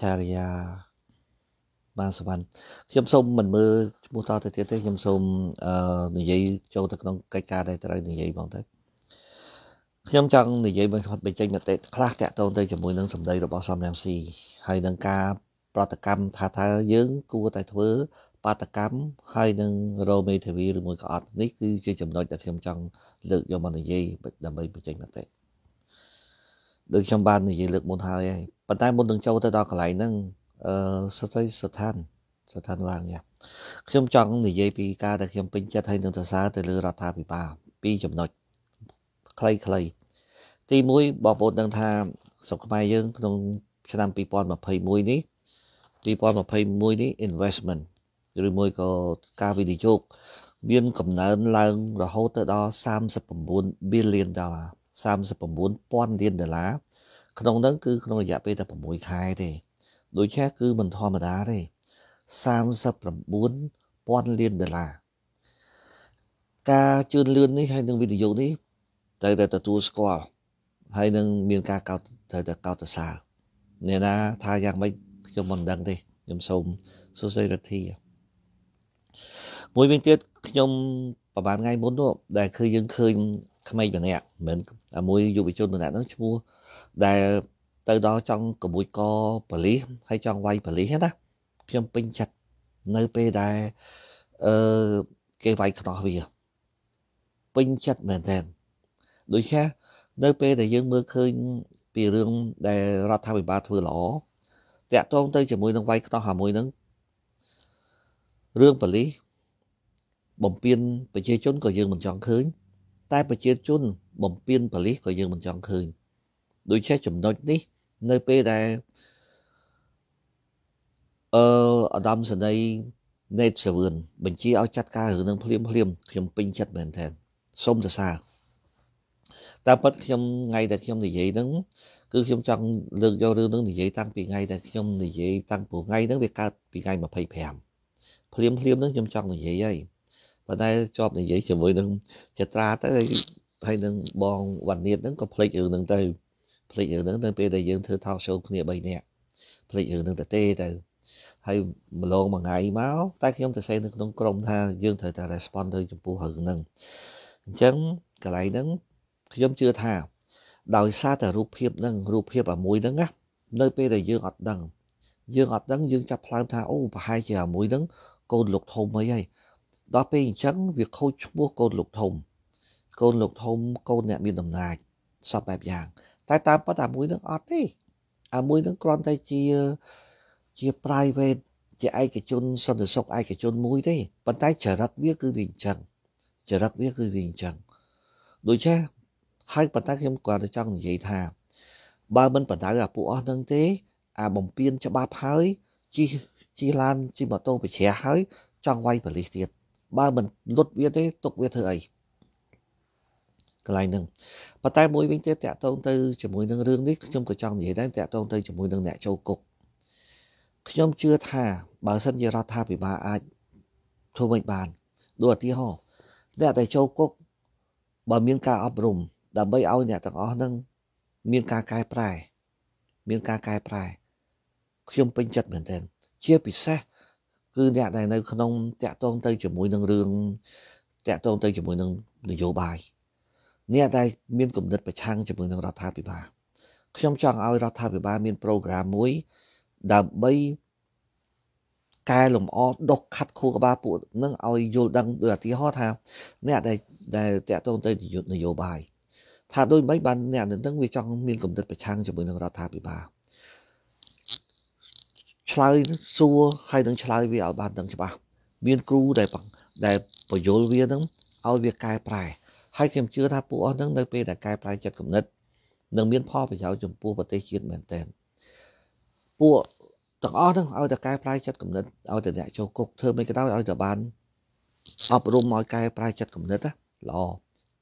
ឆារិយាបានសវណ្ណខ្ញុំសូមមិនមើលឈ្មោះតទៅទៀតទេខ្ញុំសូមអឺនិយាយចូលទៅក្នុងកិច្ចការដែលត្រូវនិយាយបងទៅខ្ញុំចង់និយាយបញ្ឆោតបញ្ចេញមតិខ្លះតាក់ទងទៅជាមួយនឹងសម្ដីរបស់សំរងស៊ីហើយនឹងការប្រតិកម្មថាតើយើងគួរតែធ្វើ បាតកម្មហើយនឹងរោមេធាវីឬមួយក៏អត់ នេះគឺជាចំណុចដែលខ្ញុំចង់លើកយកមកនិយាយដើម្បីបញ្ចេញមតិដូចខ្ញុំបាន និយាយលើកមុនហើយប៉ុន្តែមុននឹងចូលទៅដល់កន្លែងហ្នឹងអឺស្ត្រីស្ថានស្ថានឡើងនេះខ្ញុំចង់និយាយពីការដែលខ្ញុំពេញចិត្តហើយនឹងសរសើរទៅលើរដ្ឋាភិបាលពីរចំណុចខ្លីៗទី1បងប្អូនដឹងថាស្រុកខ្មែរយើង ក្នុង ឆ្នាំ2021នេះ2021នេះ investment ឬមួយក៏ការវិនិយោគមានកំណើនឡើងរហូតទៅដល់39 billion ដុល្លារ39,000លានដុល្លារក្នុងហ្នឹងគឺក្នុងរយៈពេលតែ6ខែទេ ដូច្នេះគឺមិនធម្មតាទេ39,000លានដុល្លារការជឿនលឿននេះហើយនឹងវិទ្យុនេះត្រូវតែទទួលស្គាល់ហើយនឹងមានការកោតត្រូវតែកោតសរសើរអ្នកណា ថាយ៉ាងម៉េចខ្ញុំមិនដឹងទេខ្ញុំសូមសួរសេរីធាមួយវិញទៀតខ្ញុំប្រហែលថ្ងៃមុននោះដែលគឺយើងឃើញក្មេងម្នាក់មិនមួយយុវជនម្នាក់ហ្នឹងឈ្មោះដែលទៅដល់ចង់ក្បួយកប៉ូលីសហើយចង់វាយប៉ូលីសណាខ្ញុំពេញចិត្តនៅពេលដែលអឺគេវាយខ្នោះវាពេញចិត្តមែនតើដូច្នេះនៅពេលដែលយើងមើលឃើញពីរឿងដែលរដ្ឋាភិបាលធ្វើល្អតាក់ទងទៅជាមួយនឹងវាយខ្នោះអាមួយហ្នឹងរឿងប៉ូលីសបំពេញប្រជាជនក៏យើងមិនចង់ឃើញ តែប្រជាជន បំពេញប៉ូលីសក៏យើងមិនចង់ឃើញដូច្នេះចំណុចនេះនៅពេលដែលអឺអាដាមសនីណេតសាវឿនបញ្ជាឲ្យចាត់ការរឿងនឹងភ្លាមភ្លាមខ្ញុំពេញចិត្តមែនទែនសូមសរសើរតាមពិតខ្ញុំថ្ងៃដែលខ្ញុំនិយាយហ្នឹងគឺខ្ញុំចង់លើកយករឿងហ្នឹងនិយាយតាំងពីថ្ងៃដែលខ្ញុំនិយាយតាំងពីថ្ងៃហ្នឹងវាកើតពីថ្ងៃ25ភ្លាមភ្លាមហ្នឹងខ្ញុំចង់និយាយហើយប៉ុន្តែជាប់និយាយជាមួយនឹងចត្រាទៅហើយនឹងបងវណ្ណិតហ្នឹងក៏ភ្លេចរឿងហ្នឹងទៅភ្លេចរឿងហ្នឹងនៅពេលដែលយើងធ្វើថត show គ្នា3នាក់ភ្លេចរឿងហ្នឹងទៅទេទៅហើយម្លងមួយថ្ងៃមកតែខ្ញុំទៅសេនៅក្នុងក្រុមថាយើងត្រូវតែ respond ទៅចំពោះរឿងហ្នឹងអញ្ចឹងកន្លែងហ្នឹងខ្ញុំជឿថាដោយសារតែរូបភាពហ្នឹងរូបភាពអាមួយហ្នឹងណានៅពេលដែលយើងអត់ដឹងយើងអត់ដឹងយើងចាប់ផ្លើមថាអូប្រហែលជាអាមួយហ្នឹងកូនលោកធំអីហើយដល់ពេលអញ្ចឹងវាខូចឈ្មោះកូនលោកធំកូនលោកធំកូនអ្នកមានអំណាចសពបែបយ៉ាងតែតាមពិតអាមួយនឹងអត់ទេអាមួយនឹងគ្រាន់តែជាជា private ជាឯកជនសន្តិសុខឯកជនមួយទេប៉ុន្តែចរិតវាគឺវាអញ្ចឹងចរិតវាគឺវាអញ្ចឹងដូច្នេះហើយប៉ុន្តែខ្ញុំគាត់ទៅចង់និយាយថាបើមិនបណ្ដៅអាពួកអស់នឹងទេអាបំពេញច្បាប់ហើយជិះជិះឡានជិះម៉ូតូបជ្រះហើយចង់វាយបលិសទៀតបើមិនលុតវាទេទុកវាធ្វើអីកន្លែងហ្នឹងប៉ុន្តែមួយវិញទៀតតាក់ទងទៅជាមួយនឹងរឿងនេះខ្ញុំក៏ចង់និយាយដែរតាក់ទងទៅជាមួយនឹងអ្នកចូលគុកខ្ញុំជឿថាបើសិនជារដ្ឋាភិបាលអាចធ្វើមិនបានដូចឧទាហរណ៍អ្នកដែលចូលគុកបើមានការអប់រំដើម្បីឲ្យអ្នកទាំងអស់ហ្នឹងមានការកែប្រែ មានការកែប្រែ ខ្ញុំពេញចិត្តមែនទែនជាពិសេសគឺអ្នកដែលនៅក្នុងតាក់ទងទៅជាមួយនឹងរឿងតាក់ទងទៅជាមួយនឹងនយោបាយអ្នកដែលមានគំនិតប្រឆាំងជាមួយនឹងរដ្ឋាភិបាលខ្ញុំចង់ឲ្យរដ្ឋាភិបាលមានប្រូក្រាមមួយដើម្បីកែលម្អដុសខាត់ខួរក្បាលពួកនឹងឲ្យយល់ដឹងដោយឧទាហរណ៍ថាអ្នកដែលដែលតាក់ទងទៅនយោបាយថាដូចមិនបានអ្នកនឹងវាចង់មានគំនិតប្រឆាំងជាមួយនឹងរដ្ឋាភិបាលឆ្លើយសួរហើយនឹងឆ្លើយវាឲ្យបានដឹងច្បាស់មានគ្រូដែលដែលបញ្យលវានឹងឲ្យវាកែប្រែហើយខ្ញុំជឿថាពួកអស់នឹងនៅពេលដែលកែប្រែចិត្តគំនិតនឹងមានផលប្រយោជន៍ចំពោះប្រទេសជាតិមែនទែនពួកទាំងអស់នឹងឲ្យតែកែប្រែចិត្តគំនិតឲ្យតែអ្នកចូលគុកធ្វើមិនក៏ដោយឲ្យតែបានអប់រំឲ្យកែប្រែចិត្តគំនិតណាល្អ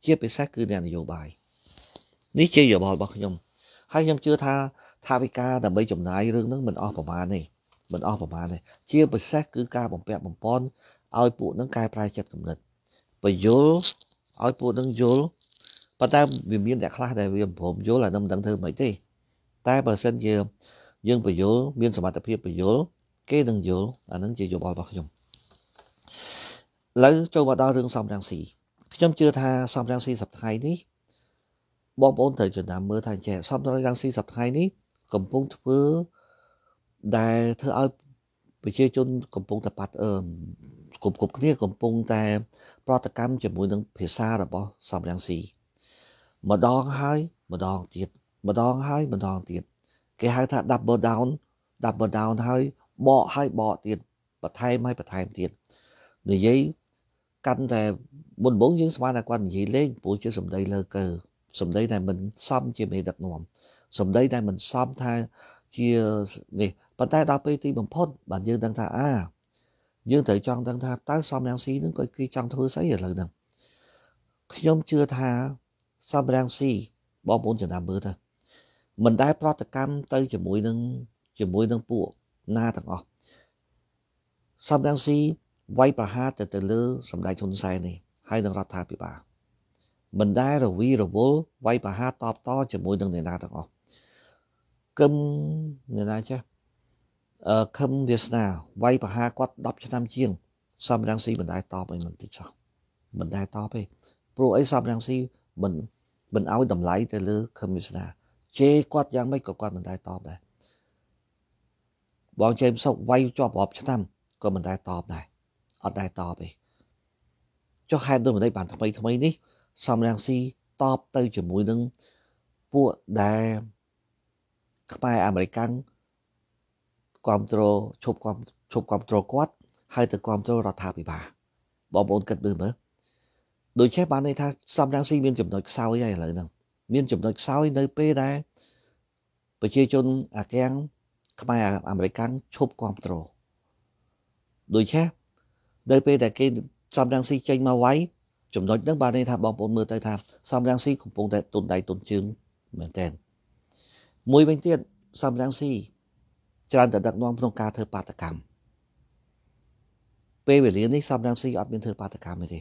ជាពិសេសគឺអ្នកនយោបាយនេះជាយោបល់របស់ខ្ញុំហើយខ្ញុំជឿថា ថាវិការដើម្បីចំណាយរឿងហ្នឹងមិនអស់ប្រមាណទេមិនអស់ប្រមាណទេជាពិសេសគឺការបំពាក់បំពន់ឲ្យពួកហ្នឹងកែប្រែចិត្តគំនិតបញ្យលឲ្យពួកនឹងយល់ប៉ុន្តែវាមានអ្នកខ្លះដែលវាព្រមយល់អានឹងមិនដឹងធ្វើម៉េចទេតែបើសិនជាយើងបញ្យល់មានសមត្ថភាពបញ្យល់គេនឹងយល់អានឹងជាយោបល់របស់ខ្ញុំឥឡូវចូលមកដល់រឿងសំរាំងស៊ីខ្ញុំជឿថាសំរាំងស៊ីសប្តាហ៍នេះបងប្អូនត្រូវចំណាំមើលថាចេះសំរាំងស៊ីសប្តាហ៍នេះកំពុងធ្វើដែលធ្វើឲ្យប្រជាជនកំពុងតែបាត់អឺគ្រប់គ្រប់គ្នាកំពុងតែ ប្រតិកម្មជាមួយនឹងភាសារបស់សំរងស៊ីម្ដងហើយម្ដងទៀតម្ដងហើយម្ដងទៀតគេហៅថា double down double down ហើយបកហើយបកទៀតបន្ថែមហើយបន្ថែមទៀតនិយាយកាន់តែមុនមុនយើងស្មានថាគាត់និយាយលេងព្រោះជាសម្ដីលើកើសម្ដីតែមិនសមជាមេដឹកនាំសម្ដីតែមិនសមថាជានេះប៉ុន្តែដល់ពេលទីបំផុតបានយើងដឹងថាអាយើងត្រូវចង់ដឹងថាតើសំរាំងស៊ីនឹងគាត់គេចង់ធ្វើស្អីឥឡូវហ្នឹងខ្ញុំជឿថាសំរាំងស៊ីបងប្អូនចំណាំមើលទៅមិនដែលប្រតិកម្មទៅជាមួយនឹងជាមួយនឹងពួកណាទាំងអស់សំរាំងស៊ីវាយប្រហារទៅទៅលើ សម្ដេចហ៊ុនសែននេះហើយនឹងរដ្ឋាភិបាលមិនដែលរវីរវល់វាយប្រហារតបតជាមួយនឹងអ្នកណាទាំងអស់គឹមអ្នកណាចេះខឹមវាសនាវាយប្រហារគាត់10ឆ្នាំជាងសំរងស៊ីមិនដែលតបអីមិនតិចសោះមិនដែលតបទេព្រោះអីសំរងស៊ីមិនមិនឲ្យតម្លៃទៅលើខឹមវាសនាជេរគាត់យ៉ាងម៉េចក៏គាត់មិនដែលតបដែរបងជេមសុកវាយជាប់រាប់ឆ្នាំក៏មិនដែលតបដែរអត់ដែលតបទេចុះហេតុដូចមិនដឹងបានថ្មីថ្មីនេះសំរងស៊ីតបទៅជាមួយនឹងពួកដែលខ្មែរអាមេរិកាំងគ្រប់គ្រងឈប់គ្រប់ឈប់គ្រប់គ្រងគាត់ ហើយទៅគ្រប់គ្រងរដ្ឋាភិបាលបងប្អូនគិតមើលមើលដូច្នេះបានន័យថាសំរងស៊ីមាន ចំណុចខ្សោយហើយឥឡូវហ្នឹងមានចំណុចខ្សោយនៅពេលដែលប្រជាជនអាកាំងខ្មែរអាមេរិកឈប់គ្រប់គ្រងដូច្នេះនៅពេលដែលគេសំរងស៊ីចេញមកវាយចំណុចហ្នឹងបានន័យថាបងប្អូនមើលទៅថាសំរងស៊ីកំពុងតែទុនដៃទុនជើងមែនតើមួយវិញទៀតសំរងស៊ីច្រើនតែដឹកនាំក្នុងការធ្វើបាតកម្មពេលវេលានេះសំរងស៊ីអត់មានធ្វើបាតកម្មទេ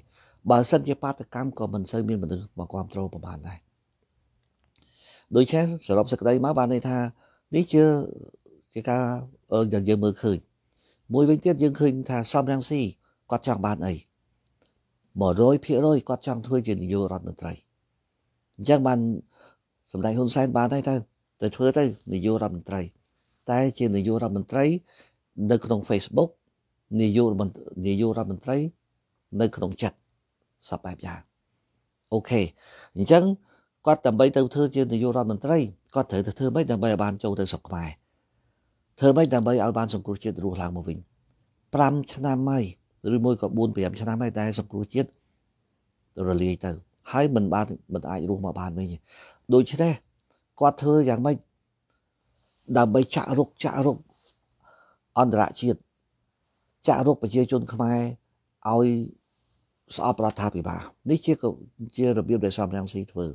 បើសិនជាបាតកម្មក៏មិនសូវមានមនុស្សមកគ្រប់គ្រងប្រហែលដែរដូច្នេះសរុបសេចក្តីមកបានន័យថា នេះជាជាការដែលយើងមើលឃើញមួយវិញទៀតយើងឃើញថាសំរងស៊ីគាត់ចង់បានអី100%គាត់ចង់ធ្វើជានាយករដ្ឋមន្ត្រីអញ្ចឹងបានសម្ដេចហ៊ុនសែនបានហើយទៅទៅធ្វើទៅនាយករដ្ឋមន្ត្រីតែជានាយករដ្ឋមន្ត្រី នៅក្នុង Facebook នាយកនាយករដ្ឋមន្ត្រីនៅក្នុងចិត្តសពបែបយ៉ាងអូខេអញ្ចឹងគាត់ដើម្បីទៅធ្វើជានាយករដ្ឋមន្ត្រីគាត់ត្រូវទៅធ្វើម៉េចដើម្បីឲ្យបានចូលទៅសពខ្មែរធ្វើម៉េចដើម្បីឲ្យបានសង្គ្រោះជាតិរស់ឡើងមកវិញ5ឆ្នាំហើយឬមួយក៏4 5ឆ្នាំហើយតែសង្គ្រោះជាតិរលាយទៅ ហើយមិនបានមិនអាចរស់មកបានវិញដូច្នេះគាត់ធ្វើយ៉ាងម៉េចដើម្បីចាក់រុកចាក់រុកអន្តរជាតិចាក់រុកប្រជាជនខ្មែរឲ្យស្អប់រដ្ឋាភិបាលនេះជាជារបៀបដែលសំរងស៊ីធ្វើ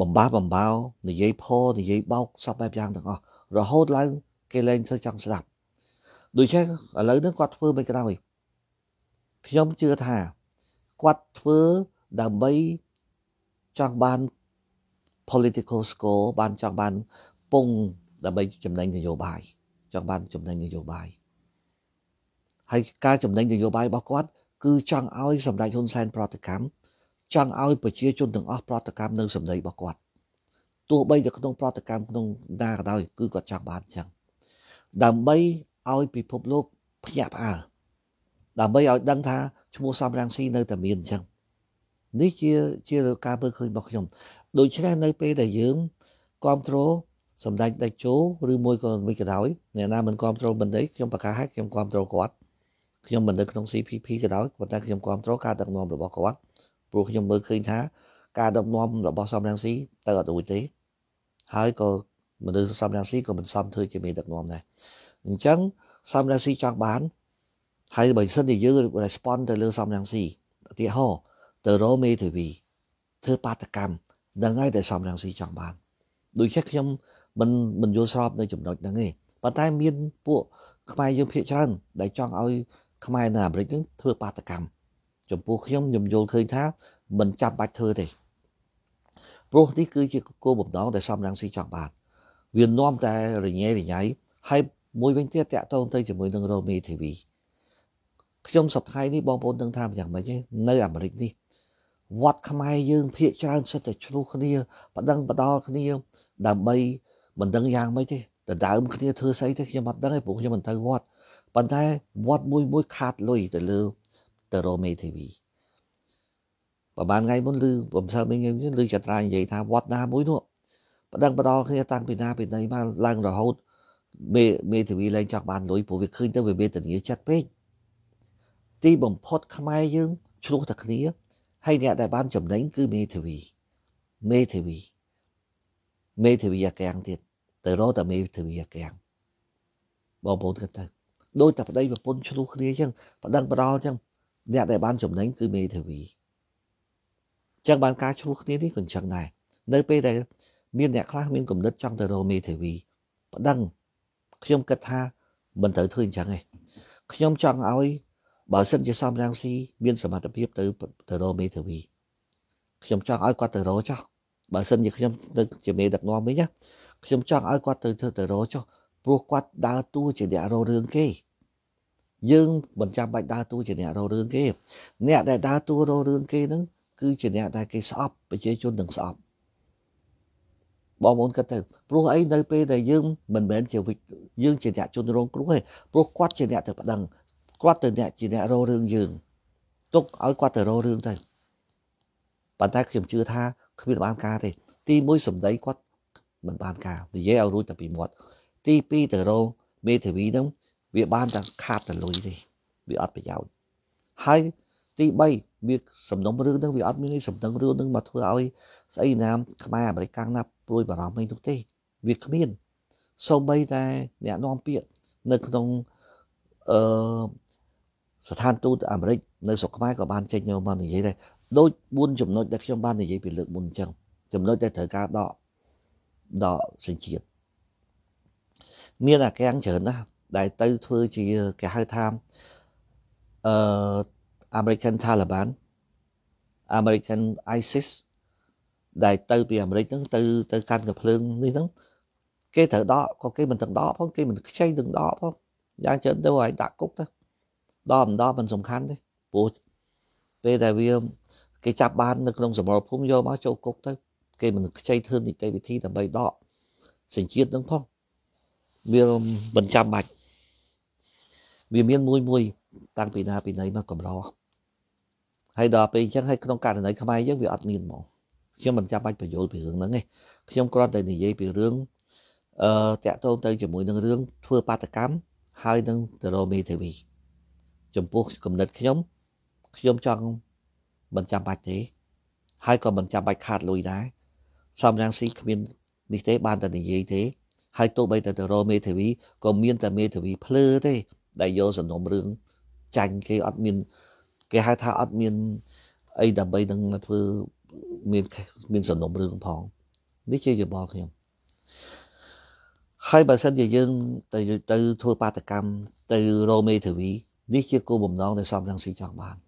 បំបាបំបោនិយាយផនិយាយបោកសពបែបយ៉ាងទាំងអស់រហូតឡើងគេលែងធ្វើចង់ស្ដាប់ដូច្នេះឥឡូវហ្នឹងគាត់ធ្វើមិនក្រោយខ្ញុំជឿថាគាត់ធ្វើដើម្បីចង់បាន political score បានចង់បានពងដើម្បីចំណេញនយោបាយ ចង់បានចំណេញនយោបាយហើយការចំណេញនយោបាយរបស់គាត់ គឺចង់ឲ្យសម្ដេចហ៊ុនសែនប្រតិកម្មចង់ឲ្យប្រជាជនទាំងអស់ប្រតិកម្មនៅសម្ដីរបស់គាត់ទោះបីតែក្នុងប្រតិកម្មក្នុងណាក៏ដោយគឺគាត់ចង់បានអញ្ចឹងដើម្បីឲ្យពិភពលោកភ្ញាក់ផ្អើលដើម្បីឲ្យដឹងថាឈ្មោះសំរងស៊ីនៅតែមានអញ្ចឹងនេះជាជាការមើលឃើញរបស់ខ្ញុំ ដូច្នេះនៅពេលដែលយើងគ្រប់គ្រងសម្ដេចដេចជោឬមួយក៏មិនក៏ដោយអ្នកណាមិនគ្រប់គ្រងបណ្ឌិតខ្ញុំប្រកាសឲ្យខ្ញុំគ្រប់គ្រងគាត់ខ្ញុំមិននៅក្នុង CPP ក៏ដោយប៉ុន្តែខ្ញុំគ្រប់គ្រងការដឹកនាំរបស់គាត់ព្រោះខ្ញុំមើលឃើញថា ការដឹកនាំរបស់សំរងស៊ីទៅអត់រួចទេហើយក៏មនុស្សសំរងស៊ីក៏មិនសមធ្វើជាមេដឹកនាំដែរអញ្ចឹងសំរងស៊ីចង់បានហើយបើសិនជាយើង respond ទៅលើសំរងស៊ីឧទាហរណ៍ទៅរមេធាវីធ្វើបាតកម្មនឹងហើយដែលសំរងស៊ីចង់បានដូចជាខ្ញុំមិនមិនយល់ស្របនៅចំណុចហ្នឹងទេប៉ុន្តែមានពួកខ្មែរយើងភាគច្រើនដែលចង់ឲ្យខ្មែរនៅអាមេរិកហ្នឹងធ្វើបាតកម្មចំពោះខ្ញុំខ្ញុំយល់ឃើញថាមិនចាំបាច់ធ្វើទេព្រោះនេះគឺជាគោលបំណងដែលសំរងស៊ីចង់បានវានាំតែរញ៉េរញ៉ៃហើយមួយវិញទៀតតាក់ទងទៅជាមួយនឹង Romi TV ខ្ញុំសប្តាហ៍នេះបងប្អូននឹងថាយ៉ាងម៉េចនៅអាមេរិកនេះវត្តខ្មែរយើងភាកច្រើនសិតតែឆ្លោះគ្នាបដិងបដាល់គ្នាដើម្បីមិនដឹងយ៉ាងម៉េចទេដដើមគ្នាធ្វើស្អីទេខ្ញុំអត់ដឹងទេព្រោះខ្ញុំមិនទៅវត្តប៉ុន្តែវត្តមួយមួយខាតលុយទៅលើទៅរ៉ូមេធីវីប្រហែលថ្ងៃមុនឬបំសិលមិញខ្ញុំឮចត្រានិយាយថាវត្តណាមួយនោះបដិងបដលគ្នាតាំងពីណាពីណីមកឡើងរហូតមេមេធាវីឡើងចង់បានលុយព្រោះវាឃើញទៅវាវេទនាចិត្តពេកទីបំផុតខ្មែរយើងឆ្លោះតែគ្នាហើយអ្នកដែលបានចំណេញគឺមេធាវីមេធាវីមេធាវីអាកាំងទៀតទៅរកតែមេធាវីអាកាំងបងប្អូនគិតទៅដូចតែប្តីប្រពន្ធឆ្លោះគ្នាអញ្ចឹងប្តឹងប្រដល់អញ្ចឹងអ្នកដែលបានចំណេញគឺមេធាវីអញ្ចឹងបានការឆ្លោះគ្នានេះក៏អញ្ចឹងដែរនៅពេលដែលមានអ្នកខ្លះមានគំនិតចង់ទៅរកមេធាវីប្តឹង ខ្ញុំគិតថាមិនត្រូវធ្វើអញ្ចឹងទេខ្ញុំចង់ឲ្យបើសិនជាសំរងស៊ីមានសមត្ថភាពទៅទៅរកមេធាវីខ្ញុំចង់ឲ្យគាត់ទៅរកចោះបើសិនជាខ្ញុំទៅជាមេដឹកនាំវិញណាខ្ញុំចង់ឲ្យគាត់ទៅធ្វើទៅរចុះព្រោះគាត់ដើរតួជាអ្នកររឿងគេយើងមិនចាំបាច់ដើរតួជាអ្នកររឿងគេ អ្នកដែលដើរតួររឿងគេហ្នឹងគឺជាអ្នកដែលគេស្អប់ប្រជាជនទាំងស្អប់បងប្អូនគិតទៅព្រោះអីនៅពេលដែលយើងមិនមែនជាវិយើងជាអ្នកជនរងគ្រោះទេព្រោះគាត់ជាអ្នកទៅប្តឹងគាត់ទៅអ្នកជាអ្នកររឿងយើងទុកឲ្យគាត់ទៅររឿងទៅប៉ុន្តែខ្ញុំជឿថាគ្មានបានការទេ ទី1សម្ដីគាត់មិនបានការនិយាយឲ្យរួចតែពីមាត់ទី2ទៅរោមេធាវីនឹង វាបានតែខាតតលុយទេវាអត់ប្រយោជន៍ហើយទី3វាសំណុំរឿងនឹងវាអត់មានសំណឹងរឿងនឹងមកធ្វើឲ្យស្អីណាម ខ្មែរអាមេរិកកាំងណាព្រួយបារម្ភអីនោះទេវាគ្មានសូម្បីតែអ្នកនាំពាក្យនៅក្នុងអឺស្ថានទូតអាមេរិក នៅស្រុកខ្មែរក៏បានចេញមកនិយាយដែរដូច4ចំណុចដែលខ្ញុំបាននិយាយពីលើកមុនអញ្ចឹងចំណុចដែលត្រូវការដកដកសញ្ជាតិមានអាកាំងច្រើនណាស់ដែលទៅធ្វើជាគេហៅថាអឺ American Taliban American ISIS ដែលទៅពីអាមេរិកហ្នឹងទៅទៅកាន់កំភ្លើងនេះហ្នឹងគេត្រូវដកក៏គេមិនទាំងដកផងគេមិនខ្ចីទាំងដកផងយ៉ាងច្រើនទៅឲ្យដាក់គុកទៅដកមិនដកមិនសំខាន់ទេព្រោះពេលដែលវាគេចាប់បាននៅក្នុងសម្បល់ភូមិយកមកចូលគុកទៅគេមិនខ្ចីធ្វើនីតិវិធីដើម្បីដកសញ្ជាតិនឹងផងវាមិនចាំបាច់វាមានមួយមួយតាំងពីណាពីណីមកកម្រហើយដល់ពេលអញ្ចឹងហើយក្នុងករណីខ្មែរយើងវាអត់មានហ្មងខ្ញុំមិនចាំបាច់បញ្យល់ពីរឿងហ្នឹងទេខ្ញុំគ្រាន់តែនិយាយពីរឿងអឺតាក់ទងទៅជាមួយនឹងរឿងធ្វើបាតកម្មហើយនឹងតរមេធាវីចំពោះគំនិតខ្ញុំខ្ញុំចង់មិនចាំបាច់ទេ ហើយក៏មិនចាំបាច់ខាតលុយដែរសំរងស៊ីគ្មាននេះទេបានតែនិយាយទេហើយទោះបីតែទៅរមេធាវីក៏មាន តែមេធាវីភ្លើទេ ដែលយកសំណុំរឿងចាញ់គេអត់មានគេហៅថាអត់មានអីដើម្បីនឹងធ្វើមានមានសំណុំរឿងផងនេះជាយោបល់ខ្ញុំហើយបើសិនជាយើងទៅទៅធ្វើបាតកម្មទៅរមេធាវីនេះជាគោលបំណងដែលសំរងស៊ីចង់បាន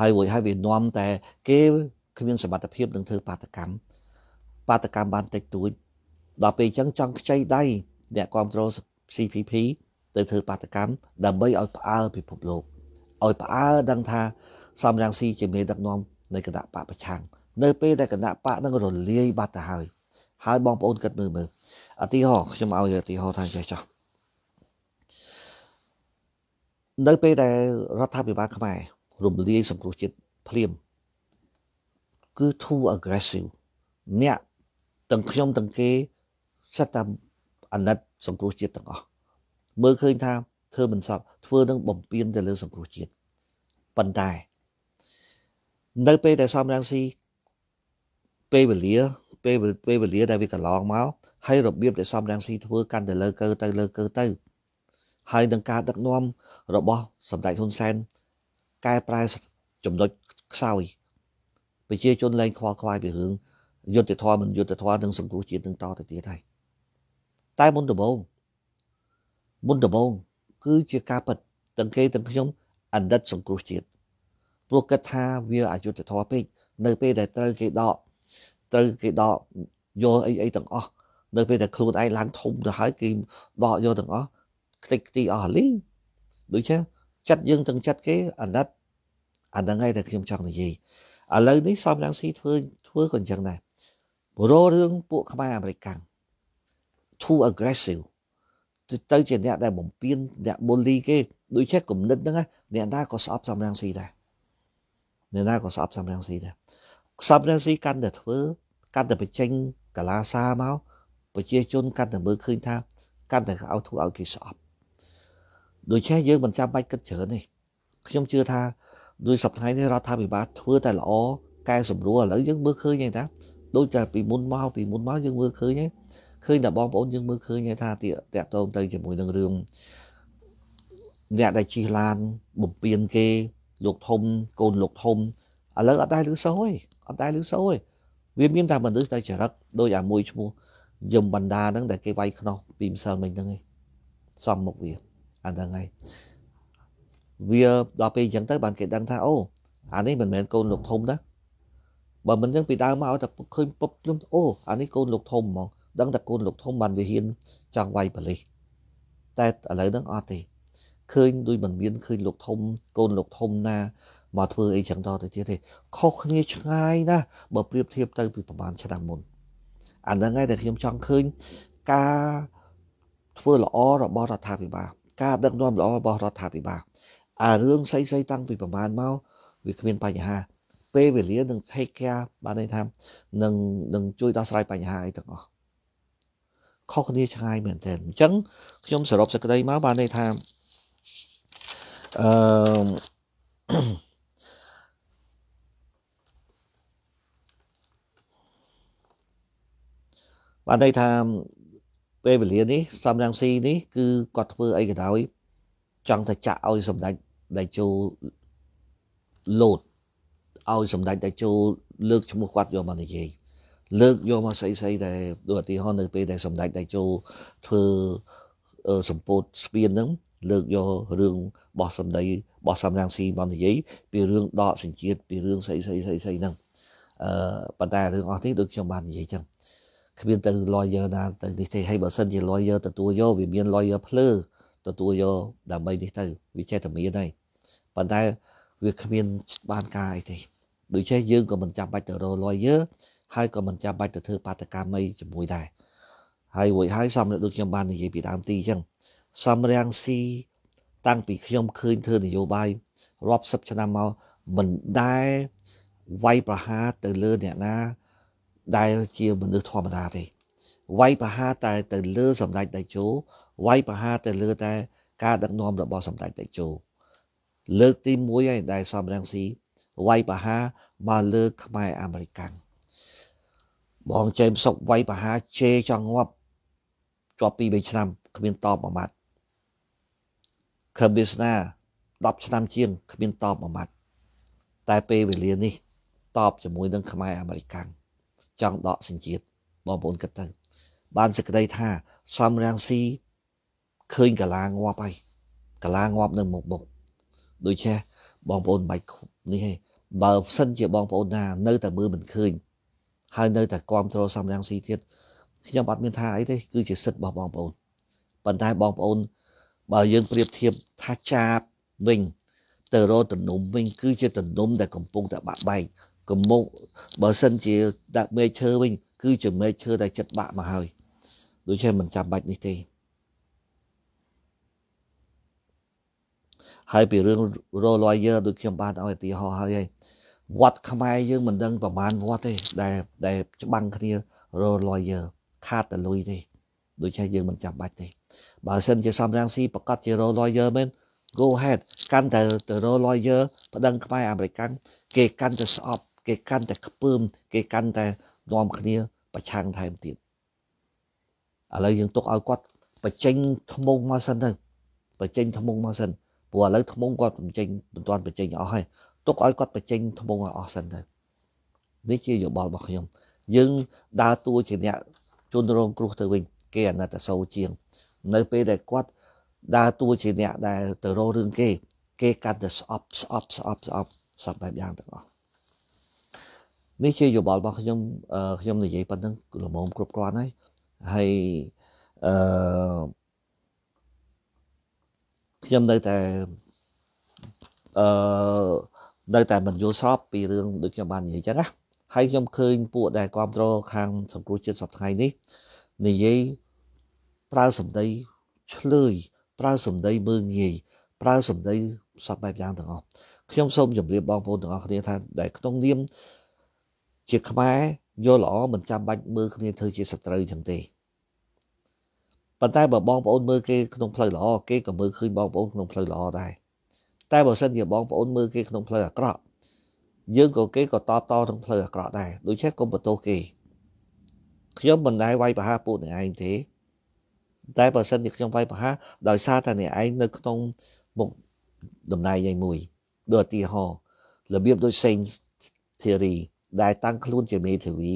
ហើយរួចហើយវានាំតែគេ គ្មានសមត្ថភាពនឹងធ្វើបាតកម្មបាតកម្មបានតិចតួច ដល់ពេលអញ្ចឹងចង់ខ្ចីដៃអ្នកគ្រប់គ្រង CPP ទៅធ្វើបាតកម្មដើម្បីឲ្យផ្អើលពិភពលោកឲ្យផ្អើលដឹងថាសំរងស៊ីជាមេដឹកនាំនៃគណៈបកប្រឆាំងនៅពេលដែលគណៈបកនឹងរលាយបាត់ទៅហើយ ហើយបងប្អូនគិតមើលមើលឧទាហរណ៍ខ្ញុំឲ្យឧទាហរណ៍ថាចេះចោះនៅពេលដែលរដ្ឋាភិបាលខ្មែររំលាយសង្គ្រោះជាតិភ្លាមគឺ too aggressive អ្នកទាំងខ្ញុំទាំងគេសិតតែអាណិតសង្គ្រោះជាតិទាំងអស់មើលឃើញ ថាធ្វើមិនសពធ្វើនឹងបំពេញទៅលើសង្គ្រោះជាតិប៉ុន្តែ នៅពេលដែលសំរងស៊ីពេលវេលា ពេលពេលវេលាដែលវាកន្លងមកហើយរបៀបដែលសំរងស៊ីធ្វើកាន់តែលើកើទៅលើកើទៅហើយនឹងការដឹកនាំរបស់សម្ដេចហ៊ុនសែនកែប្រែចំណុចខ្សោយប្រជាជនលែងខ្វល់ខ្វាយពីរឿងយុទ្ធធម៌មិនយុទ្ធធម៌នឹងសង្គ្រោះជាតិនឹងតទៅទៀតហើយតែមុនដំបូងមុនដំបូង គឺជាការពិតទាំងគេទាំងខ្ញុំអណ្ឌិតសង្គ្រោះជាតិព្រោះគិតថាវាអយុត្តិធម៌ពេកនៅពេលដែលត្រូវគេដកត្រូវគេដកយកអីអីទាំងអស់នៅពេលដែលខ្លួនឯងឡើងធំទៅហើយគេដកយកទាំងអស់ខ្ទេចខ្ទីអស់លីងដូចជាចិត្តយើងទាំងចិត្តគេអាណិតអាហ្នឹងឯងដែលខ្ញុំចង់និយាយឥឡូវនេះសំរងស៊ីធ្វើធ្វើក៏អញ្ចឹងដែររោរឿងពួកខ្មែរអាមេរិកកាំង too aggressive ទៅទៅជាអ្នកដែលបំពេញអ្នក bully គេដូចជាគំនិតហ្នឹងអ្នកណាក៏ស្អប់សំរងស៊ីដែរអ្នកណាក៏ស្អប់សំរងស៊ីដែរសំរងស៊ីកាន់តែធ្វើកាន់តែបញ្ចេញកលាសាមកប្រជាជនកាន់តែមើលឃើញថា កាន់តែឲ្យធ្វើឲ្យគេស្អប់ដូច្នេះយើងមិនចាំបាច់គិតច្រើនទេខ្ញុំជឿថាដោយសប្តាហ៍នេះរដ្ឋាភិបាលធ្វើតែល្អកែសម្រួលឥឡូវយើងមើលឃើញហ្នឹងតាដូចតែពីមុនមកពីមុនមកយើងមើលឃើញហ្នឹងឃើញតែបងប្អូនយើងមើលឃើញថាតាកតងទៅជាមួយនឹងរឿងអ្នកដែលជិះឡានបំពេញគេលោកធំកូនលោកធំឥឡូវអត់ដែរឮសូរទេអត់ដែរឮសូរទេវាមានតែមនុស្សតែចរិតដោយអាមួយឈ្មោះយមបណ្ដាហ្នឹងដែលគេវាយខ្នោះពីម្សិលមិញហ្នឹងឯងសំមុខវាអាហ្នឹងហើយវាដល់ពេលអញ្ចឹងទៅបានគេដឹងថាអូអានេះមិនមែនកូនលោកធំណាបើមិនអញ្ចឹងពីដើមមកឲ្យតែឃើញពុបខ្ញុំអូអានេះកូនលោកធំហ្មងដឹងតែកូនលោកធំបានវាហ៊ានចង់វាយបលិសតែឥឡូវហ្នឹងអត់ទេឃើញដូចមិនមានឃើញលោកធំកូនលោកធំណាមកធ្វើអីចឹងតទៅទៀតទេខុសគ្នាឆ្ងាយណាស់បើប្រៀបធៀបទៅពីប្រហែលឆ្នាំមុនអាហ្នឹងឯងដែលខ្ញុំចង់ឃើញការធ្វើល្អរបស់រដ្ឋាភិបាលការដឹកនាំល្អរបស់រដ្ឋាភិបាលអារឿងស្អីស្អីតាំងពីប្រហែលមកវាគ្មានបញ្ហាពេលវេលានឹង take care បានន័យថានឹងនឹងជួយដោះស្រាយបញ្ហាអីទាំងអស់ខុសគ្នាឆ្ងាយមែនទែនអញ្ចឹង ខ្ញុំសរុបសេចក្តីមកបានន័យថាអឺបានន័យថាពេលវេលានេះសំរងស៊ីនេះគឺគាត់ធ្វើអីក៏ដោយចង់តែចាក់ឲ្យសម្ដេចដៃជោលោតឲ្យសម្ដេចដៃជោលើកឈ្មោះគាត់យកមកនិយាយលើកយកមកស្អីស្អីដែលដូចឧទាហរណ៍នៅពេលដែលសម្ដេចដៃជោធ្វើសម្ពោធស្ពានហ្នឹង លើកយករឿងបោះសម្ដីបោះសំរងស៊ីមកនិយាយពីរឿងដកសញ្ជាតិពីរឿងស្អីស្អីស្អីស្អីហ្នឹងអឺប៉ុន្តែរឿងអស់នេះដូចខ្ញុំបាននិយាយចឹងគ្មានទៅ lawyer ណាទៅនេះទេហើយបើសិនជា lawyer ទទួលយកវាមាន lawyer ភ្លឺទទួលយកដើម្បីនេះទៅវាចេះតែមានហើយប៉ុន្តែវាគ្មានបានការអីទេដូច្នេះយើងក៏មិនចាំបាច់ទៅរក lawyer ហើយក៏មិនចាំបាច់ទៅធ្វើបាតកម្មអីជាមួយដែរហើយរួចហើយសំរិទ្ធដូចខ្ញុំបាននិយាយពីដើមទីអញ្ចឹងសំរាំងស៊ីតាំងពីខ្ញុំឃើញធ្វើនយោបាយរាប់សិបឆ្នាំមកមិនដែរវាយប្រហារទៅលើអ្នកណាដែលជាមនុស្សធម្មតាទេវាយប្រហារតែទៅលើ សម្ដេចតេជោវាយប្រហារទៅលើតែការដឹកនាំរបស់សម្ដេចតេជោលើកទី1ហើយដែលសំរងស៊ីវាយប្រហារមកលើខ្មែរអាមេរិកាំងបងចេមសុកវាយប្រហារជេចង់ងាប់ជាប់2 3ឆ្នាំគ្មានតបមួយម៉ាត់ខឹមវាសនា10ឆ្នាំជាងគ្មានតបមួយម៉ាត់តែពេលវេលានេះតបជាមួយនឹងខ្មែរអាមេរិកាំងចង់ដកសញ្ជាតិបងប្អូនគិតទៅបានសេចក្តីថាសំរាំងស៊ីឃើញកាឡាងាប់ហើយកលាងាប់នៅមុខមុខដូច្នេះបងប្អូនមិនបាច់នេះទេបើផ្សិនជាបងប្អូនណា នៅតែមើលមិនឃើញហើយនៅតែគ្រប់គ្រងសំរាំងស៊ីទៀតខ្ញុំអត់មានថាអីទេគឺជាសិទ្ធិរបស់បងប្អូនប៉ុន្តែបងប្អូន បើយើងប្រៀបធៀបថាចាបវិញទៅរោទំនុំវិញគឺជាទំនុំដែលកំពុងតែបាក់បែកកមុកបើសិនជាដាក់មេឈើវិញ គឺជាមេឈើដែលចិត្តបាក់មកហើយ ដូច្នេះមិនចាំបាច់នេះទេហើយពីរឿង Roll Lawyer ដូចខ្ញុំបានឲ្យឧទាហរណ៍ហើយហើយ វត្តខ្មែរយើងមិនដឹងប្រមាណវត្តទេដែលដែលច្បាំងគ្នា Roll Lawyer ខាតតលុយទេ ដូច្នេះយើងមិនចាំបាច់ទេ បើសិនជាសំរាំងស៊ីប្រកាសជា Roll Lawyer មែន go ahead កាន់តែទៅ Roll Lawyer ប្តឹងខ្មែរអាមេរិកគេកាន់តែស្អប់គេកាន់តែខ្ពើម គេកាន់តែនាំគ្នាប្រឆាំងថែមទៀតឥឡូវយើងទុកឲ្យគាត់បញ្ចេញថ្មងមកសិនទៅបញ្ចេញថ្មងមកសិនព្រោះឥឡូវថ្មងគាត់បញ្ចេញមិនទាន់បញ្ចេញអស់ហើយទុកឲ្យគាត់បញ្ចេញថ្មងឲ្យអស់សិនទៅនេះជាយោបល់របស់ខ្ញុំយើងដើរតួជាអ្នកជនរងគ្រោះទៅវិញ គេអាណិតអាសូរជាងនៅពេលដែលគាត់ដើរតួជាអ្នកដែលទៅរករឿងគេ គេកាន់តែស្អប់ស្អប់ស្អប់ស្អប់ស្អប់បែបយ៉ាងទាំងអស់នេះជាយោបល់របស់ខ្ញុំខ្ញុំនិយាយប៉ុណ្ណឹងលំមគ្រប់គ្រាន់ហើយហើយអឺខ្ញុំនៅតែអឺនៅតែមិនយល់ស្របពីរឿងដូចខ្ញុំបាននិយាយចឹងណាហើយខ្ញុំឃើញ ពួកដែលគ្រប់គ្រងខាងសង្គ្រោះជាតិសប្តាហ៍នេះ និយាយប្រើសម្ដីឆ្លើយ ប្រើសម្ដីមើងងាយ ប្រើសម្ដីសពបែបយ៉ាងទាំងអស់ខ្ញុំសូមជម្រាបបងប្អូនទាំងអស់គ្នាថា ដែលក្នុងនាមជាខ្មែរយល់ល្អមិនចាំបាច់មើលគ្នាធ្វើជាសត្រូវចឹងទេប៉ុន្តែបើបងប្អូនមើលគេក្នុងផ្លូវល្អគេក៏មើលឃើញបងប្អូនក្នុងផ្លូវល្អដែរតែបើសិនជាបងប្អូនមើលគេក្នុងផ្លូវអាក្រក់យើងក៏គេក៏តបតក្នុងផ្លូវអាក្រក់ដែរដូច្នេះកុំបន្ទោសគេខ្ញុំមិនដែរវាយប្រហារពួកអ្នកឯងទេតែបើសិនជាខ្ញុំវាយប្រហារដោយសារតែអ្នកឯងនៅក្នុងមុខតំណែងឯមួយដូចឧទាហរណ៍របៀបដូច Saint Theory ដែលតាំងខ្លួនជាមេធាវី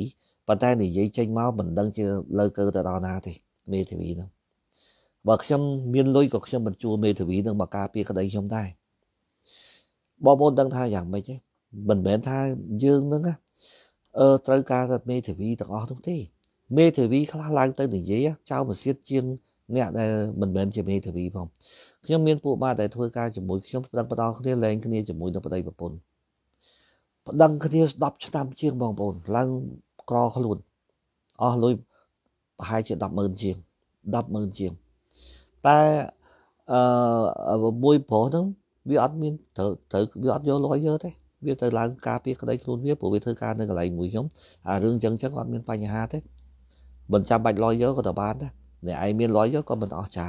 ប៉ុន្តែនិយាយចេញមកមិនដឹងជាលើកើទៅដល់ណាទេមេធាវីហ្នឹងបើខ្ញុំមានលុយក៏ខ្ញុំបញ្ជូនមេធាវីនឹងមកការពារក្តីខ្ញុំដែរបងប្អូនដឹងថាយ៉ាងម៉េចទេមិនមែនថាយើងនឹងអឺត្រូវការតែមេធាវីទាំងអស់នោះទេមេធាវីខ្លះឡើងទៅ និយាយចោលប្រសិទ្ធជាងអ្នកដែលមិនមែនជាមេធាវីផងខ្ញុំមានពួកបាទដែលធ្វើការជាមួយខ្ញុំប្តឹងផ្ដោគ្នាលែងគ្នាជាមួយនឹងប្តីប្រពន្ធប្តឹងគ្នា10ឆ្នាំជាងបងប្អូនឡើងក្រខ្លួនអស់លុយប្រហែលជា100,000ជាង100,000ជាងតែអឺមួយប្រុសហ្នឹងវាអត់មានត្រូវត្រូវវាអត់យកលយយើទេវាទៅឡើងការពារក្តីខ្លួនវាព្រោះវាធ្វើការនៅកន្លែងមួយខ្ញុំអារឿងចឹងចឹងអត់មានបញ្ហាទេមិនចាំបាច់លយយើក៏ទៅបានដែរអ្នកឯងមានលយយើក៏មិនអស់ចា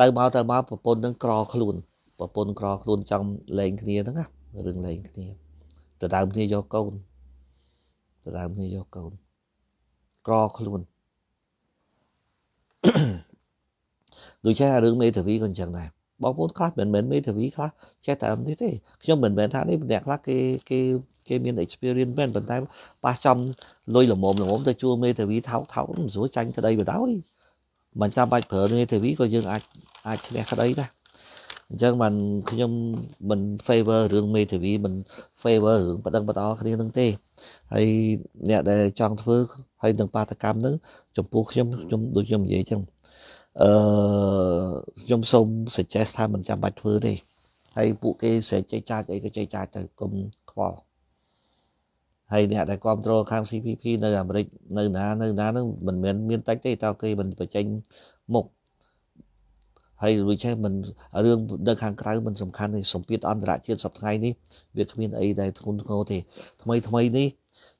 ទៅមកទៅមកប្រពន្ធនឹងក្រខ្លួនប្រពន្ធក្រខ្លួនចង់លេងគ្នាហ្នឹងណារឿងលេងគ្នាដដើមគ្នាយកកូនដដើមគ្នាយកកូនក្រខ្លួនដូចជារឿងមេធាវីក៏អញ្ចឹងដែរបងប្អូនខ្លះមិនមែនមេធាវីខ្លះចេះតែនេះទេខ្ញុំមិនមែនថានេះម្នាក់ខ្លះគេគេគេមាន experience មែនប៉ុន្តែប៉ះចំលុយល្មមល្មមទៅជួមេធាវីថោកថោកមិនស្រួលចាញ់ក្តីបណ្ដោយមិនចាំបាច់ប្រើមេធាវីក៏យើងអាចអាចឈ្នះក្តីដែរអញ្ចឹងបានខ្ញុំមិន favor រឿងមេធាវីមិន favor រឿងបដិងបដអគ្នានឹងទេហើយអ្នកដែលចង់ធ្វើហើយនឹងបាតកម្មនឹងចំពោះខ្ញុំខ្ញុំដូចខ្ញុំនិយាយអញ្ចឹងអឺខ្ញុំសូម suggest ថាមិនចាំបាច់ធ្វើទេហើយពួកគេស្រែកចេញចាច់អីក៏ចេញចាច់ទៅកុំខ្វល់ហើយអ្នកដែលគ្រប់គ្រងខាង CPP នៅអាមេរិកនៅណានៅណានឹងមិនមែនមានតិចទេតើគេមិនបញ្ចេញមុខហើយដូចជាមិនរឿងនៅខាងក្រៅមិនសំខាន់ទេសម្ពាធអន្តរជាតិសប្តាហ៍នេះវាគ្មានអីដែលធ្ងន់ធ្ងរទេថ្មីថ្មីនេះ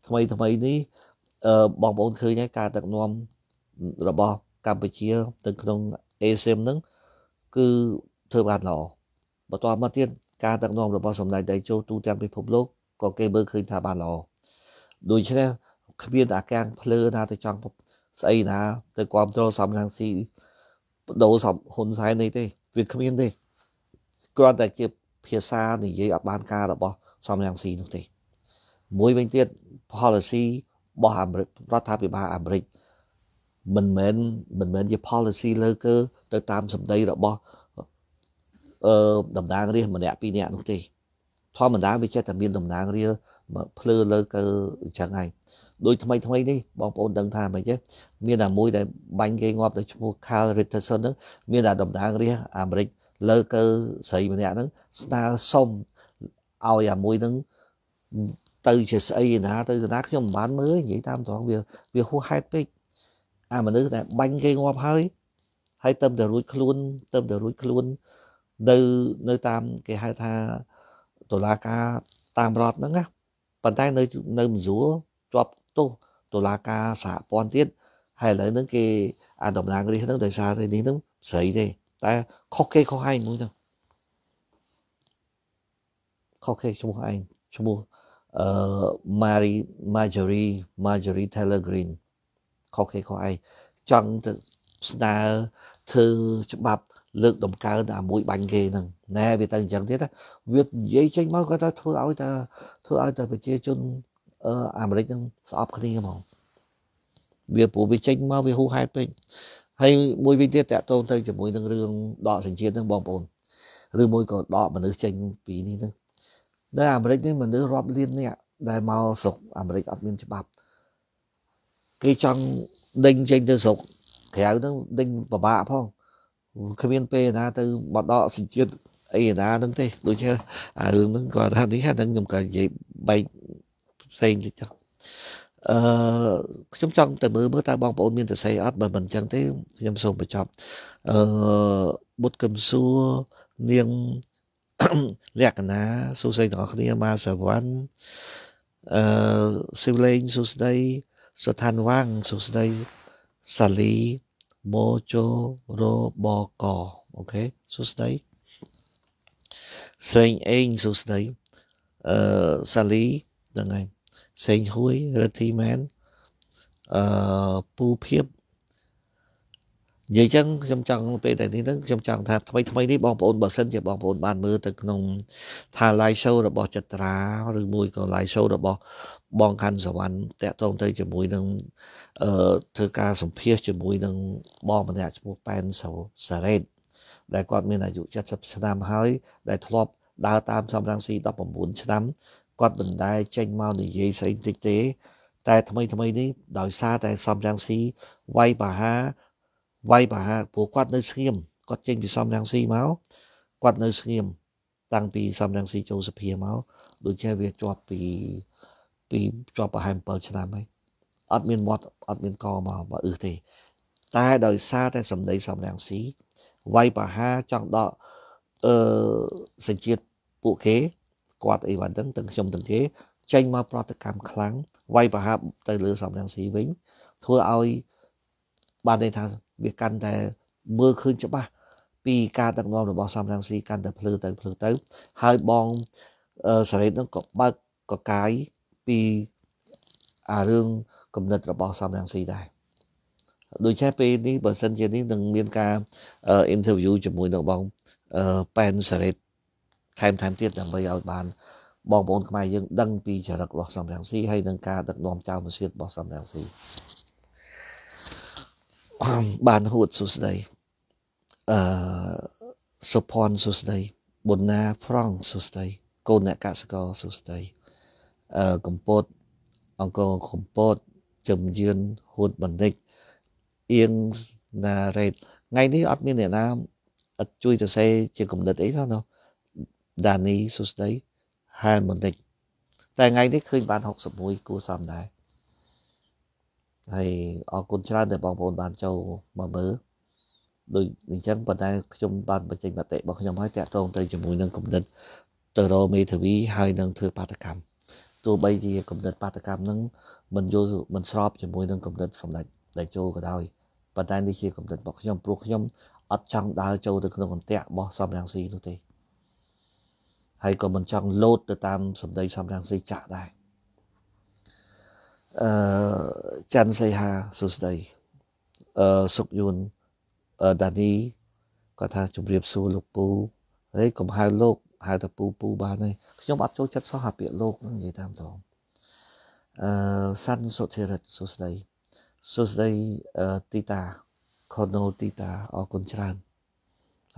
ថ្មីថ្មីនេះអឺបងប្អូនឃើញហើយការដឹកនាំរបស់កម្ពុជា ទៅក្នុង ASEAN ហ្នឹងគឺធ្វើបានល្អបន្តមកទៀតការដឹកនាំរបស់សម្ដេចដៃជោទូទាំងពិភពលោកក៏គេមើលឃើញថាបានល្អដូច្នេះគ្មានអាកាងភ្លើណាទៅចង់ស្អីណា ទៅគ្រប់គ្រងសំឡេងស៊ីបដូរសម្ហ៊ុនសែននេះទេវាគ្មានទេគ្រាន់តែជាភាសានិយាយអត់បានការរបស់សំរងស៊ីនោះទេ មួយវិញទៀត policy របស់អាមេរិករដ្ឋាភិបាលអាមេរិកមិនមែនមិនមែនជា policy លើគឺទៅតាមសម្ដីរបស់អឺតំណាងរាស្ត្រម្នាក់ពីរនាក់នោះទេ ធម្មតាវាចេះតែមានតំណាងរាស្ត្រភ្លឺលើគឺអញ្ចឹងហើយដូចថ្មីថ្មីនេះបងប្អូនដឹងថាមិនទេមានតែមួយដែលបាញ់គេងាប់ដោយឈ្មោះ Carl Richardson ហ្នឹងមានតែតំណាងរាជអាមេរិកលើកើស្រីម្នាក់ហ្នឹងស្នើសុំឲ្យអាមួយហ្នឹងទៅជាស្អីណាទៅណាខ្ញុំមិនបានមើលនិយាយតាមត្រង់វាវាហួសហេតុពេកអាមនុស្សដែលបាញ់គេងាប់ហើយហើយទៅតែរួចខ្លួនទៅតែរួចខ្លួននៅនៅតាមគេហៅថាតុលាការតាមរដ្ឋហ្នឹងណាប៉ុន្តែនៅនៅមន្សួរជាប់ទោសតុលាការសហព័ន្ធទៀតហើយឥឡូវហ្នឹងគេអាតំណាងរាស្ត្រហ្នឹងដោយសារតែនេះហ្នឹងស្រីទេតែខុសគេខុសឯងមួយហ្នឹងខុសគេឈ្មោះឯងឈ្មោះអឺ Mary Marjorie Marjorie Taylor Green ខុសគេខុសឯងចង់ទៅស្នើធ្វើច្បាប់លើកតម្កើងតែមួយបាញ់គេហ្នឹងណែវាទៅអញ្ចឹងទៀតវានិយាយចេញមកគាត់ទៅធ្វើឲ្យតែធ្វើឲ្យតែប្រជាជនអាមេរិកនឹងស្អប់គ្នាហ្មងវាព្រោះវាចេញមកវាហួហេតុពេកហើយមួយវិញទៀតតកតងទៅជាមួយ នឹងរឿងដកសញ្ជាតិហ្នឹងបងប្អូនឬមួយក៏ដកមនុស្សចេញពីនេះហ្នឹងនៅអាមេរិកនេះមនុស្សរាប់លាននាក់ដែលមកស្រុកអាមេរិកអត់មានច្បាប់គេចង់ដេញចេញទៅស្រុកក្រៅហ្នឹងដេញពិបាកផងគ្មានពេលណាទៅបដកសញ្ជាតិអីណាហ្នឹងទេដូចជាអារឿងហ្នឹងគាត់ថានេះហ្នឹងខ្ញុំក៏និយាយបែកផ្សេងទៀតចឹងអឺខ្ញុំចង់តែមើលមើលតើបងប្អូនមានសរសេរអត់បើមិនចឹងទេខ្ញុំសូមបញ្ចប់អឺបុតកឹមសួរនាងលក្ខណាសួស្ដីទាំងអស់គ្នាមកសវណ្ណអឺសិវលេងសួស្ដីសុឋានវាងសួស្ដីសាលីម៉ូជូរបកអូខេសួស្ដីសេងអេងសួស្ដីអឺសាលីហ្នឹងហើយសេងហួយរិទ្ធីមែនអឺពូភៀបនិយាយចឹងខ្ញុំចង់ពេលតែនេះហ្នឹងខ្ញុំចង់ថាថ្មីថ្មីនេះបងប្អូនបើសិនជាបងប្អូនបានមើលទៅក្នុងថា live show របស់ចត្រាឬមួយក៏ live show របស់បងខាន់សវណ្ណតាក់ទងទៅជាមួយនឹងអឺធ្វើការសម្ភាសជាមួយ នឹង បងម្នាក់ឈ្មោះប៉ែនសារ៉េតដែលគាត់មានអាយុ70ឆ្នាំហើយដែលធ្លាប់ដើរតាមសំរងស៊ី19ឆ្នាំគាត់មិនដែលចេញមកនិយាយស្អីតិចទេតែថ្មីថ្មីនេះដោយសារតែសំរាំងស៊ីវាយបាហាវាយបាហាព្រោះគាត់នៅស្ងៀមគាត់ចេញពីសំរាំងស៊ីមកគាត់នៅស្ងៀមតាំងពីសំរាំងស៊ីចូលសភាមកដូចជាវាជាប់ពីពីជាប់ប្រហែល7ឆ្នាំហើយអត់មានមាត់អត់មានកមកបើអឺទេតែដោយសារតែសម្ដីសំរាំងស៊ីវាយបាហាចង់ដកអឺសេចក្ដីពួកគេគាត់អីបានទាំងទាំងខ្ញុំទាំងគេចេញមកប្រតិកម្មខ្លាំងវាយប្រហារទៅលើសំរងស៊ីវិញធ្វើឲ្យបានន័យថាវាកាន់តែមើលឃើញច្បាស់ពីការដឹកនាំរបស់សំរងស៊ីកាន់តែភ្លឺទៅភ្លឺទៅហើយបងសារ៉េតនឹងក៏បើកកកាយពីអារឿងគំនិតរបស់សំរងស៊ីដែរដូច្នេះពេលនេះបើសិនជានេះនឹងមានការ interview ជាមួយនឹងបងប៉ែនសារ៉េតថែមថែមទៀតដើម្បីឲ្យបានបងប្អូនខ្មែរយើងដឹងពីចរិតរបស់សំរងស៊ីហើយនឹងការដឹកនាំចៅមសិទ្ធរបស់សំរងស៊ីបានហួតសុស្ដីអឺសុផនសុស្ដីប៊ុនណាហ្វ្រង់សុស្ដីកូនអ្នកកសិករសុស្ដីអឺកម្ពុជាអង្គរកម្ពុជាចំយឿនហួតបណ្ឌិតអៀងណារ៉េតថ្ងៃនេះអត់មានអ្នកណាអត់ជួយទៅសេជាកំណត់អីទេណាដានីសួស្ដីហែលម៉ូនិកតែថ្ងៃនេះឃើញបាន61គួរសមដែរហើយអរគុណច្រើនដែលបងប្អូនបានចូលមកមើលដូចអញ្ចឹងប៉ុន្តែខ្ញុំបានបញ្ចេញមតិរបស់ខ្ញុំហើយតាក់ទងទៅជាមួយនឹងគំនិតតរោមេធាវីហើយនឹងធ្វើបាតកម្មទោះបីជាគំនិតបាតកម្មនឹងមិនយល់មិនស្របជាមួយនឹងគំនិតសម្ដេចដែលចូលក៏ដោយប៉ុន្តែនេះជាគំនិតរបស់ខ្ញុំព្រោះខ្ញុំអត់ចង់ដើរចូលទៅក្នុងអន្តៈរបស់សំរងស៊ីនោះទេហើយក៏មិនចង់លោតទៅតាមសម្ដីសំរងសីចាក់ដែរអឺច័ន្ទសីហាសុស្ដីអឺសុកយួនអឺដានីគាត់ថាជម្រាបសួរលោកពូហើយកុំហៅលោកហៅតែពូពូបានហើយខ្ញុំអត់ចូលចិត្តសោះអាពាក្យលោកហ្នឹងនិយាយតាមត្រង់អឺសាន់សុធិរិទ្ធសុស្ដីសុស្ដីអឺទីតាខូណូទីតាអរគុណច្រើន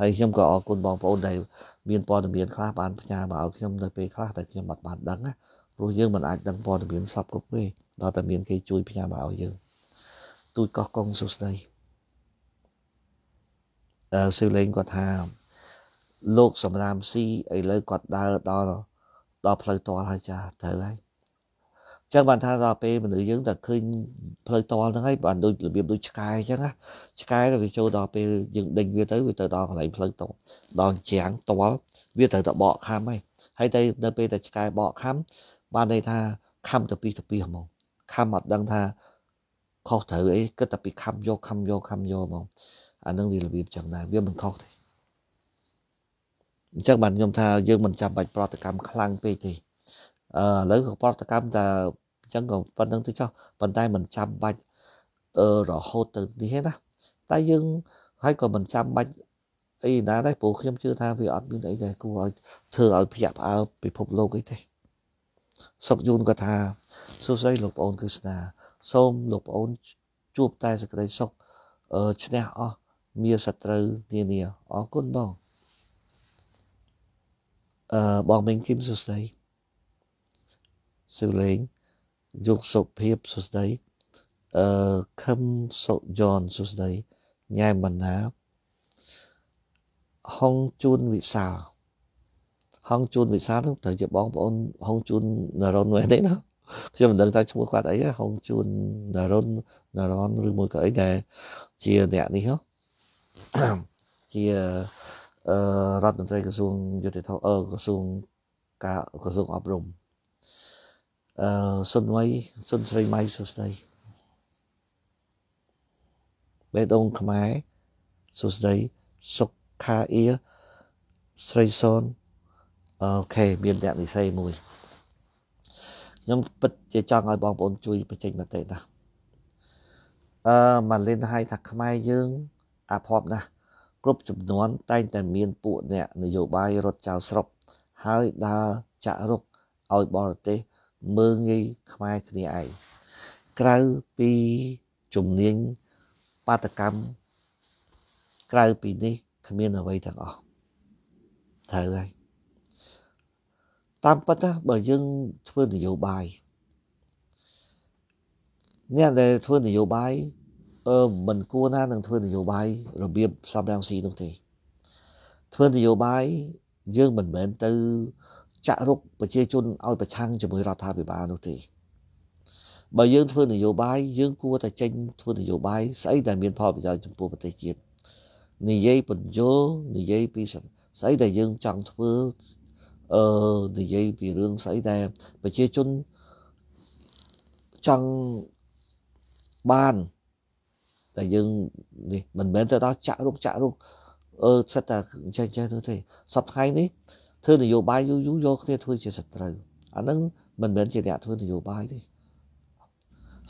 ហើយខ្ញុំក៏អរគុណបងប្អូនដែលមានព័ត៌មានខ្លះបានផ្ញើមកឲ្យខ្ញុំនៅពេលខ្លះតែខ្ញុំមិនបានដឹងណាព្រោះយើងមិនអាចដឹងព័ត៌មានសពគ្រប់ទេដល់តែមានគេជួយផ្ញើមកឲ្យយើងទូចកោះកុងសុស្ដីអឺសឺលេងគាត់ថាលោកសំរាមស៊ីឥឡូវគាត់ដើរដល់ដល់ផ្លូវតលហើយចាត្រូវហើយចឹងបានថាដល់ពេលមនុស្សយើងតែឃើញផ្លូវតលហ្នឹងហើយបានដូចរបៀបដូចឆ្កែអញ្ចឹងណាឆ្កែវាចូលដល់ពេលយើងដេញវាទៅវាទៅដល់កន្លែងផ្លូវតលដល់ជាងតលវាត្រូវតែបកខំហើយហើយតែនៅពេលតែឆ្កែបកខំបានន័យថាខំទៅពីទៅពីហ្មងខំអត់ដឹងថាខុសត្រូវអីគិតតែពីខំយកខំយកខំយកហ្មងអានឹងវារបៀបចឹងដែរវាមិនខុសទេអញ្ចឹងបានខ្ញុំថាយើងមិនចាំបាច់ប្រតិកម្មខ្លាំងពេកទេអឺឥឡូវក៏ប្រតកម្មតែអញ្ចឹងក៏ប៉ុណ្្នឹងទៅចោះប៉ុន្តែមិនចាំបាច់អឺរហូតទៅនេះទេណាតែយើងហើយក៏មិនចាំបាច់អីណាដែរព្រោះខ្ញុំជឿថាវាអត់មានអីដែលគួរឲ្យធ្វើឲ្យភ្ញាក់ផ្អើលពិភពលោកអីទេសុកយូនក៏ថាសួស្ដីលោកប្អូនគឺស្នាសូមលោកប្អូនជួបតែសេចក្តីសុខអឺឈ្នះអស់មានសត្រូវនានាអរគុណបងអឺបងមេងគឹមសួស្ដីសៀវលេងយុគសុភាពសុស្ដីអឺខឹមសុយ៉នសុស្ដីញ៉ែមបណ្ណាហុងជួនវិសាលហុងជួនវិសាលនឹងត្រូវជាបងប្អូនហុងជួននរុនវិញទេណាខ្ញុំមិនដឹងថាឈ្មោះគាត់អីហុងជួននរុននរនឬមួយក៏អីដែលជាអ្នកនេះហ៎ជារដ្ឋមន្ត្រីក្រសួងយុតិធម៌ក្រសួងការក្រសួងអប់រំអឺសុនវ័យសុនស្រីម៉ៃសុស្ដីបេដងខ្មែរសុស្ដីសុខខាអ៊ីស្រីសុនអូខេមានអ្នកនិស័យមួយខ្ញុំពិតជាចង់ឲ្យបងប្អូនជួយបញ្ចេញមតិណាអឺម៉ាលីនហៅថាខ្មែរយើង អាភ័ព្វណាស់គ្រប់ចំនួនតែងតែមានពួកអ្នកនយោបាយរត់ចោលស្រុកហើយដើរចាក់រុកឲ្យបរទេសមើងងាយខ្មែរគ្នាឯងក្រៅពីជំនាញបាតកម្មក្រៅពីនេះគ្មានអ្វីទាំងអស់ត្រូវហើយតាមពិតណាបើយើងធ្វើនយោបាយអ្នកដែលធ្វើនយោបាយអឺមិនគួរណានឹងធ្វើនយោបាយរបៀបសំរងស៊ីនោះទេធ្វើនយោបាយយើងមិនមែនទៅចាក់រុកប្រជាជនឲ្យប្រឆាំងជាមួយរដ្ឋាភិបាលនោះទេបើយើងធ្វើនយោបាយយើងគួរតែចេញធ្វើនយោបាយស្អីដែលមានផលប្រយោជន៍ចំពោះប្រទេសជាតិនិយាយបញ្យលនិយាយពីស្អីដែលយើងចង់ធ្វើអឺនិយាយពីរឿងស្អីដែលប្រជាជនចង់បានតែយើងនេះមិនមែនទៅដល់ចាក់រុកចាក់រុកអឺសិតតែចេះចេះនោះទេសប្តាហ៍ថ្ងៃនេះធ្វើនយោបាយយូរយូរយកគ្នាធ្វើជាសត្រូវអាហ្នឹងមិនមែនជាអ្នកធ្វើនយោបាយទេ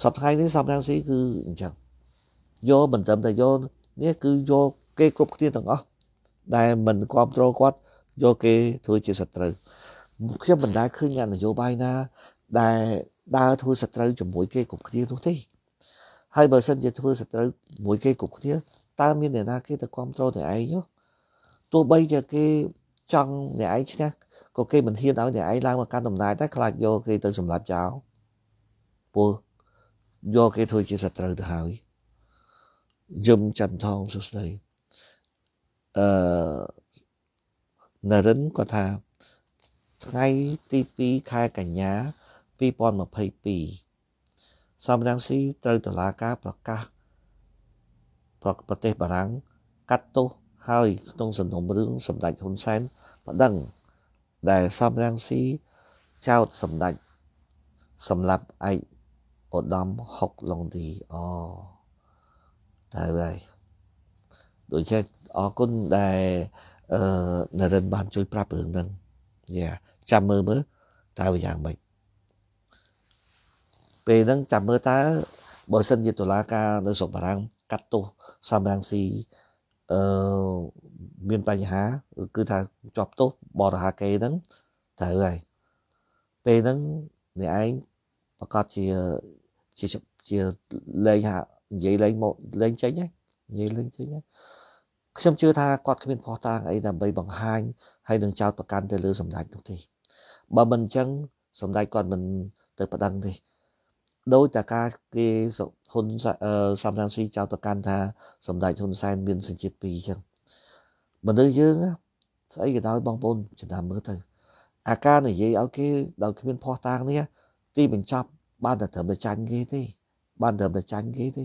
សប្តាហ៍នេះសំរងស៊ីគឺអញ្ចឹងយកមិនត្រឹមតែយកនេះគឺយកគេគ្រប់គ្នាទាំងអស់ដែលមិនគ្រប់គ្រងគាត់យកគេធ្វើជាសត្រូវខ្ញុំមិនដែលឃើញអ្នកនយោបាយណាដែលដើរធ្វើសត្រូវជាមួយគេគ្រប់គ្នានោះទេហើយបើសិនជាធ្វើសត្រូវមួយគេគ្រប់គ្នាតើមានអ្នកណាគេទៅគ្រប់គ្រងតែឯងទោះបីជាគេចង់អ្នកឯងឈ្នះក៏គេមិនហ៊ានឲ្យអ្នកឯងឡើងមកកាន់តំណែងដែរខ្លាចយកគេទៅសម្លាប់ចោលពលយកគេធ្វើជាសត្រូវទៅហើយយឹមចន្ទថងសុស្ដីអឺនរិនគាត់ថាថ្ងៃទី2ខែកញ្ញា2022សំរងស៊ីត្រូវតឡាការប្រកាសប្រទេសបារាំងកាត់ទោសហើយក្នុងសំណុំរឿងសម្ដេចហ៊ុនសែនបដិងដែលសំរាំងស៊ីចោតសម្ដេចសម្រាប់ឯកឧត្តមហុកឡុងទីអតែហើយដូចជាអរគុណដែលអឺនរិនបានជួយ ប្រាប់រឿងហ្នឹងយ៉ាចាំមើលមើលតើវាយ៉ាងម៉េចពេលហ្នឹងចាំមើលតើបើសិនជាតុលាការនៅស្រុកបារាំងកាត់ទោសសំរាំងស៊ីអឺមានបញ្ហាគឺថាជាប់ទោសបរិហាគេហ្នឹងត្រូវហើយពេលហ្នឹងអ្នកឯងប្រកាសជាជាជាលេងហានិយាយលេងមកលេងចេញហ្នឹងនិយាយលេងចេញហ្នឹងខ្ញុំជឿថាគាត់គ្មានផោះតាងអីដើម្បីបង្ហាញហើយនឹងចោតប្រកាន់ទៅលើសម្ដេចនោះទេបើមិនអញ្ចឹង សម្ដេចគាត់មិនទៅប្តឹងទេដោយតាការគេហ៊ុនសំរងស៊ីចោទប្រកាន់ថា សម្ដេចហ៊ុនសែនមានសេចក្ដីពីរអញ្ចឹងមនុស្សយើងស្អីក៏ដោយបងប្អូនចំណាំមើលទៅអាការនិយាយឲ្យគេដោយគ្មានភ័ស្តុតាងនេះទីបញ្ចប់បានតែត្រឹមតែចាញ់គេទេបានត្រឹមតែចាញ់គេទេ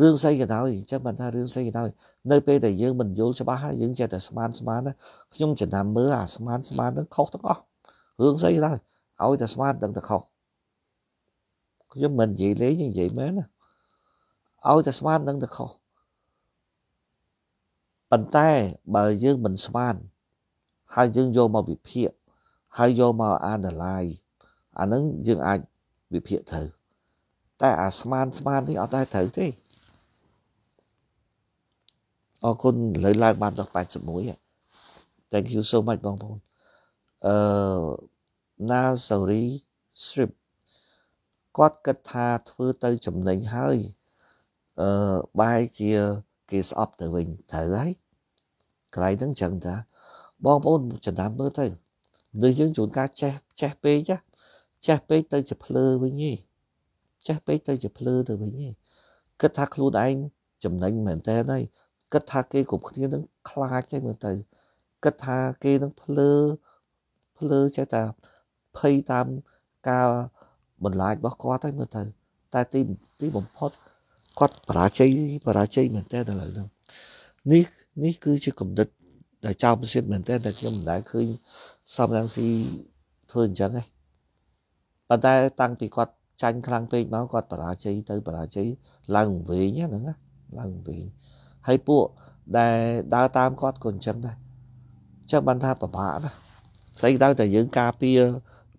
រឿងស្អីក៏ដោយអញ្ចឹងបានថារឿងស្អីក៏ដោយនៅពេលដែលយើងមិនយល់ច្បាស់យើងចេះតែស្មានស្មានខ្ញុំចំណាំមើលអាស្មានស្មាននឹងខុសទាំងអស់រឿងស្អីក៏ដោយឲ្យតែស្មានដឹងតែខុសខ្ញុំមិននិយាយលេងនិយាយមែនណាឲ្យតែស្មាននឹងតែខុសប៉ុន្តែបើយើងមិនស្មានហើយយើងយកមកវិភាគហើយយកមក analyze អានឹងយើងអាចវិភាគត្រូវតែអាស្មានស្មាននេះអត់ដែរត្រូវទេអរគុណលើឡើងបានដល់81 Thank you so much បងប្អូនអឺ Now sorry strip គាត់គិតថាធ្វើទៅចំណេញហើយអឺបាយជាគេស្អប់ទៅវិញត្រូវហើយកន្លែងហ្នឹងចឹងតាបងប្អូនចំណាំមើលទៅមនុស្សយើងជួនកាលចេះចេះពេកចេះពេកទៅជាភ្លើវិញឯងចេះពេកទៅជាភ្លើទៅវិញឯងគិតថាខ្លួនឯងចំណេញមែនតើហើយគិតថាគេគ្រប់គ្នានឹងខ្លាចតែមើលទៅគិតថាគេនឹងភ្លើភ្លើចេះតែភ័យតាមការបន្លាយរបស់គាត់ហើយមើលទៅតែទីទីបំផុតគាត់បរាជ័យបរាជ័យមែនតើឥឡូវហ្នឹងនេះនេះគឺជាកម្រិត ដែលចៅប្រសិទ្ធមែនតើតែខ្ញុំមិនដែលឃើញសំរងស៊ីធ្វើអញ្ចឹងទេប៉ុន្តែតាំងពីគាត់ចាញ់ខ្លាំងពេកមកគាត់បរាជ័យទៅបរាជ័យឡើងវិញហ្នឹងណាឡើងវិញហើយពួកដែលដើរតាមគាត់ក៏អញ្ចឹងដែរចឹងបានថាពិបាកណាស្អីដល់តែយើងការពារ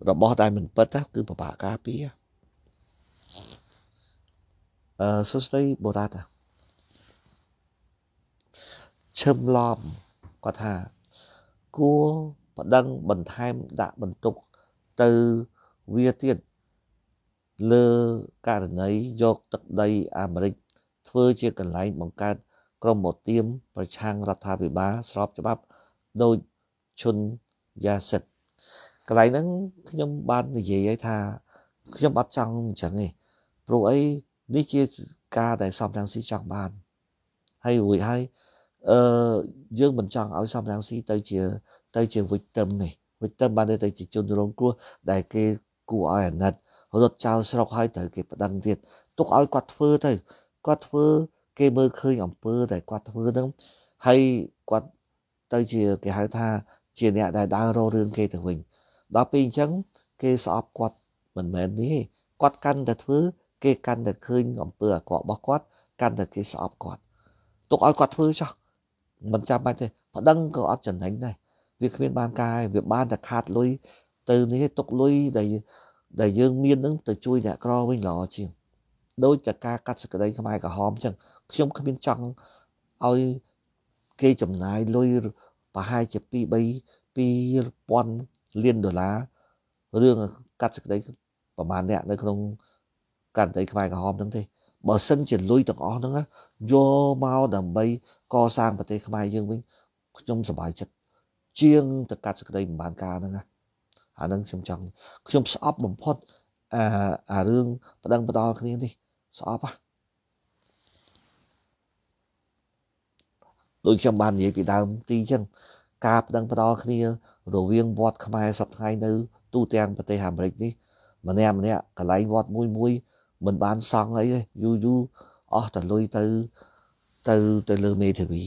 របស់ដែលមិនពិតគឺពិបាកការពារអឺសុស្ដីបុរាណឈឹមឡំគាត់ថាគួរបដិងបន្ថែមដាក់បន្ទុក ទៅវាទៀតលើករណីយកទឹកដីអាមេរិកធ្វើជាកន្លែងបង្កើតក្រុមមកទៀមប្រឆាំងរដ្ឋាភិបាលស្របច្បាប់ដោយជនយ៉ាសិតកន្លែងហ្នឹងខ្ញុំបាននិយាយឲ្យថាខ្ញុំអត់ចង់អញ្ចឹងទេព្រោះអីនេះជាការដែលសំរងស៊ីចង់បានហើយរួចហើយអឺយើងមិនចង់ឲ្យសំរងស៊ីទៅជាទៅជា victim នេះ victim បានទៅជាជនរងគ្រោះដែលគេគួរឲ្យអាណិតរត់ចោលស្រុកហើយត្រូវគេប្តឹងទៀតទុកឲ្យគាត់ធ្វើទៅគាត់ធ្វើគេមើលឃើញអំពើដែលគាត់ធ្វើហ្នឹងហើយគាត់ទៅជាគេហៅថាជាអ្នកដែលដើររោរឿងគេទៅវិញដល់ពេលអញ្ចឹងគេស្អប់គាត់មិនមែនទេគាត់កាន់តែធ្វើគេកាន់តែឃើញអំពើអាក្រក់របស់គាត់កាន់តែគេស្អប់គាត់ទុកឲ្យគាត់ធ្វើចោះមិនចាំបាច់ទេប្តឹងក៏អត់ចំណេញដែរវាគ្មាន បានការវាបានតែខាតលុយទៅនេះទុកលុយដែលដែលយើងមាននឹងទៅជួយអ្នកក្រវិញល្អជាងដោយតែការកាត់សក្តីខ្មែរក្រហមអញ្ចឹងខ្ញុំគ្មានចង់ឲ្យគេចំណាយលុយប្រហែលជា2 3 2000លានដុល្លាររឿងកាត់សេចក្តីប្រមាណអ្នកនៅក្នុងកណ្ដីខ្មែរក្រហមហ្នឹងទេ បើសិនជាលុយទាំងអស់ហ្នឹងយកមកដើម្បីកសាងប្រទេសខ្មែរយើងវិញខ្ញុំសប្បាយចិត្តជាងទៅកាត់សេចក្តីមិនបានការហ្នឹងណាអាហ្នឹងខ្ញុំចង់ខ្ញុំស្អប់បំផុតអាអារឿងប្តឹងផ្ដាល់គ្នានេះស្អប់ហ่ะដូចខ្ញុំបាននិយាយពីដើមទីអញ្ចឹងការប្តឹងផ្ដាល់គ្នាវាងវត្តខ្មែរសប្តាហ៍នៅ ទូទាំងប្រទេសអាមេរិកនេះម្នាក់ម្នាក់កន្លែងវត្តមួយមួយមិនបានសង់អីទេយូរយូរអស់តលុយទៅទៅទៅលើមេធាវី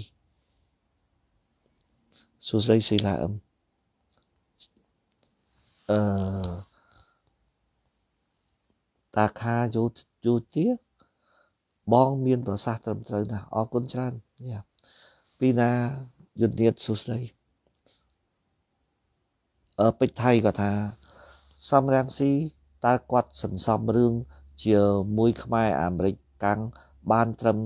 សួស្តីសិលាអឹមអឺតាខាយោយោជាបងមានប្រសាសន៍ត្រឹមត្រូវណាស់អរគុណច្រើនពីណាយុទ្ធនាសួស្តីពេជ្រថៃក៏ថាសំរាំងស៊ីតើគាត់សន្សំរឿងជាមួយខ្មែរអាមេរិកកាំងបានត្រឹម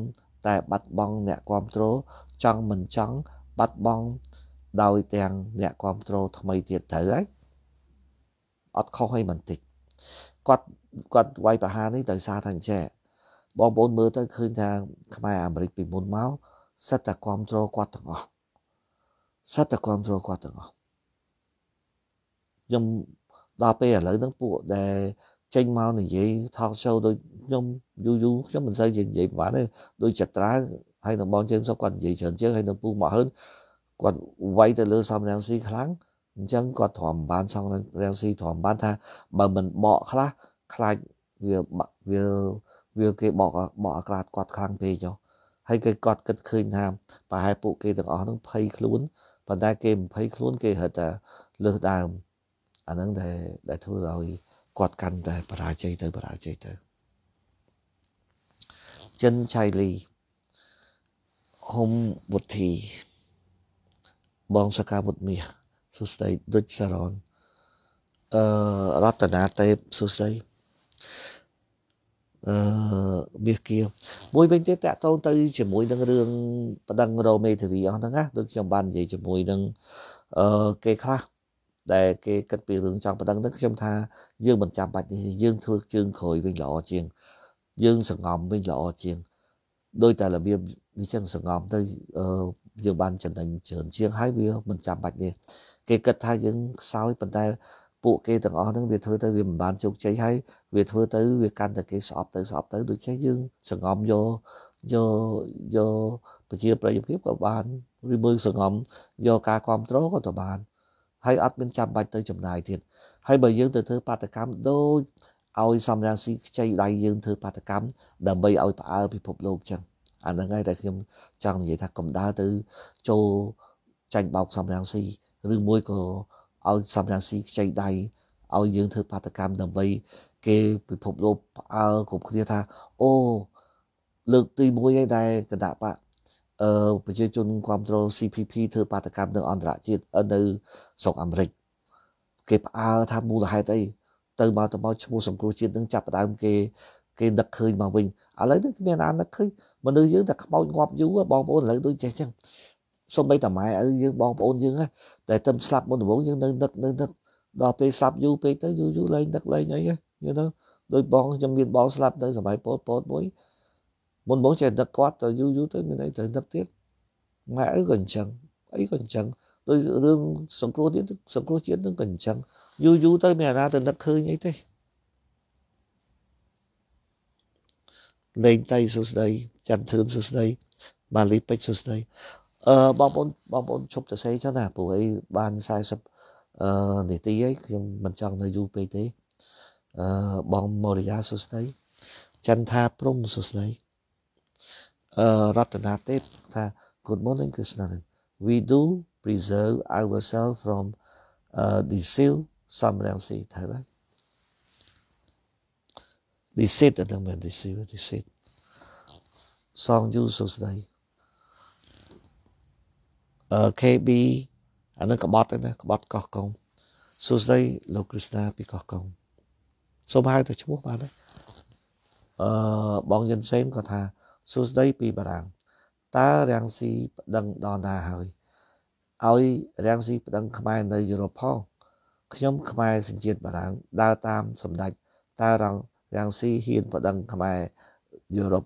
តែបាត់បង់អ្នកគ្រប់គ្រងចង់មិនចង់បាត់បង់ដោយទាំងអ្នកគ្រប់គ្រងថ្មីទៀតទៅហើយអត់ខុសអីបន្តិចគាត់គាត់វាយប្រហារនេះដោយសារថាអញ្ចេះបងប្អូនមើលទៅឃើញថាខ្មែរអាមេរិកពីមុនមកសិតតែគ្រប់គ្រងគាត់ទាំងអស់សិតតែគ្រប់គ្រងគាត់ទាំងអស់ខ្ញុំដល់ពេលឥឡូវហ្នឹងពួកដែលចេញមកនិយាយ talk show ដូចខ្ញុំយូរយូរខ្ញុំមិនសូវនិយាយប្រហែលទេដូចចត្រាហើយនៅបងជើងសុខគាត់និយាយច្រើនជាងហើយនៅពូមកហឺនគាត់វាយទៅលើសំរាំងស៊ីខ្លាំងអញ្ចឹងគាត់ទ្រាំបានសំរាំងស៊ីទ្រាំបានថាបើមិនបកខ្លះខ្លាចវាវាវាគេបកបកអាក្រាតគាត់ខ្លាំងពេកចុះហើយគេគាត់គិតឃើញថាប្រហែលពួកគេទាំងអស់ហ្នឹងភ័យខ្លួនប៉ុន្តែគេមិនភ័យខ្លួនគេហិតតែលើសដើមអាហ្នឹងដែលដែលធ្វើឲ្យគាត់កាន់តែបរាជ័យទៅបរាជ័យទៅចិនឆៃលីហុំវុធីបងសកាវុធមាសសុស្ដីដូចសារ៉នអឺរតនាទេពសុស្ដីអឺមាសគៀមួយវិញទៀតតកតងទៅជាមួយ នឹងរឿងបដិងរោមេធាវីអស់ហ្នឹងណាដូចខ្ញុំបាននិយាយជាមួយនឹងអឺគេខ្លះអឺដែលគេគិតពីរឿងចង់ប៉ណ្ដឹងទៅខ្ញុំថាយើងមិនចាំបាច់នេះយើងធ្វើជើងក្រោយវិញល្អជាងយើងសង្ងំវិញល្អជាងដោយតែរបៀបនេះចឹងសង្ងំទៅយើងបានចំណេញច្រើនជាងហើយវាមិនចាំបាច់នេះគេគិតថាយើងខ្សោយប៉ុន្តែពួកគេទាំងអស់ហ្នឹងវាធ្វើទៅវាមិនបានជោគជ័យហើយវាធ្វើទៅវាកាន់តែគេស្អប់ទៅស្អប់ទៅដូច្នេះយើងសង្ងំយកយកយកប្រជាប្រិយភាពក៏បានឬមើលសង្ងំយកការគ្រប់គ្រងក៏ទៅបានហើយអត់មានចាំបាច់ទៅចំណាយទៀតហើយបើយើងទៅធ្វើបាតកម្មដូចឲ្យសំរាំងស៊ីខ្ចីដៃយើងធ្វើបាតកម្មដើម្បីឲ្យផ្អើលពិភពលោកចឹងអាហ្នឹងហើយតែខ្ញុំចង់និយាយថាកំដៅទៅចូលចាញ់បោកសំរាំងស៊ីឬមួយក៏ឲ្យសំរាំងស៊ីខ្ចីដៃឲ្យយើងធ្វើបាតកម្មដើម្បីគេពិភពលោកផ្អើលគ្រប់គ្នាថាអូលើកទី1ឯងដែលកណ្ដាប់អឺប្រជាជនគ្រប់គ្រង CPP ធ្វើបាតកម្មនៅអន្តរជាតិនៅស្រុកអាមេរិកគេផ្អើថាមូលហេតុអីទៅមកទៅមកឈ្មោះសង្គ្រោះជាតិនឹងចាប់ផ្ដើមគេគេ ដឹកឃើញមកវិញឥឡូវនេះគ្មានអានដឹកឃើញមនុស្សយើងតែខ្មោចងាប់យូរបងប្អូនឥឡូវដូចចេះចឹងសូម្បីតែម៉ែឪយើងបងប្អូនយើងតែតែស្លាប់មុនដំបូងយើងនៅដឹកនៅដឹកដល់ពេលស្លាប់យូរពេកទៅយូរយូរឡើងដឹកឡើងអីហ្នឹងទៅដោយបងខ្ញុំមានបងស្លាប់នៅសម័យពោតពោតមួយមុនបងចេះនឹកគាត់ទៅយូរយូរទៅមានអីត្រូវនឹកទៀតម៉ែអីក៏អញ្ចឹងអីក៏អញ្ចឹងដូចរឿងសង្គ្រោះទៀតសង្គ្រោះជាតិនឹងក៏អញ្ចឹងយូរយូរទៅមានអាណាទៅនឹកឃើញអីទេលេងតៃសុស្ដីចន្ទធឿនសុស្ដីបាលីពេជ្រសុស្ដីអឺបងប្អូនបងប្អូនឈប់ទៅសេចចុះណាព្រោះអីបាន40អឺនាទីហើយខ្ញុំមិនចង់នៅយូរពេកទេអឺបងមរិយាសុស្ដីចន្ទថាព្រំសុស្ដីរតនាទេពថា Good morning Krishna we do preserve ourselves from uh, deceive somewhere else ទៅហើយ deceit ដល់មែន deceive deceit សងយូរសុស្ដីអឺ KB អានឹងក្បត់ទេណាក្បត់កោះកុងសួស្ដីលោកគ្រីស្ណាពីកោះកុងសូមហៅទៅឈ្មោះបានណាអឺបងយិនសេនគាត់ថាសួស្ដីពីបារាំងតើរាំងស៊ីប្តឹងដល់ណាហើយឲ្យរាំងស៊ីប្តឹងខ្មែរនៅយុរ៉ុបផងខ្ញុំ ខ្មែរសញ្ជាតិបារាំងដើរតាមសម្ដេចតើរាំងរាំងស៊ីហ៊ានប្តឹងខ្មែរយុរ៉ុប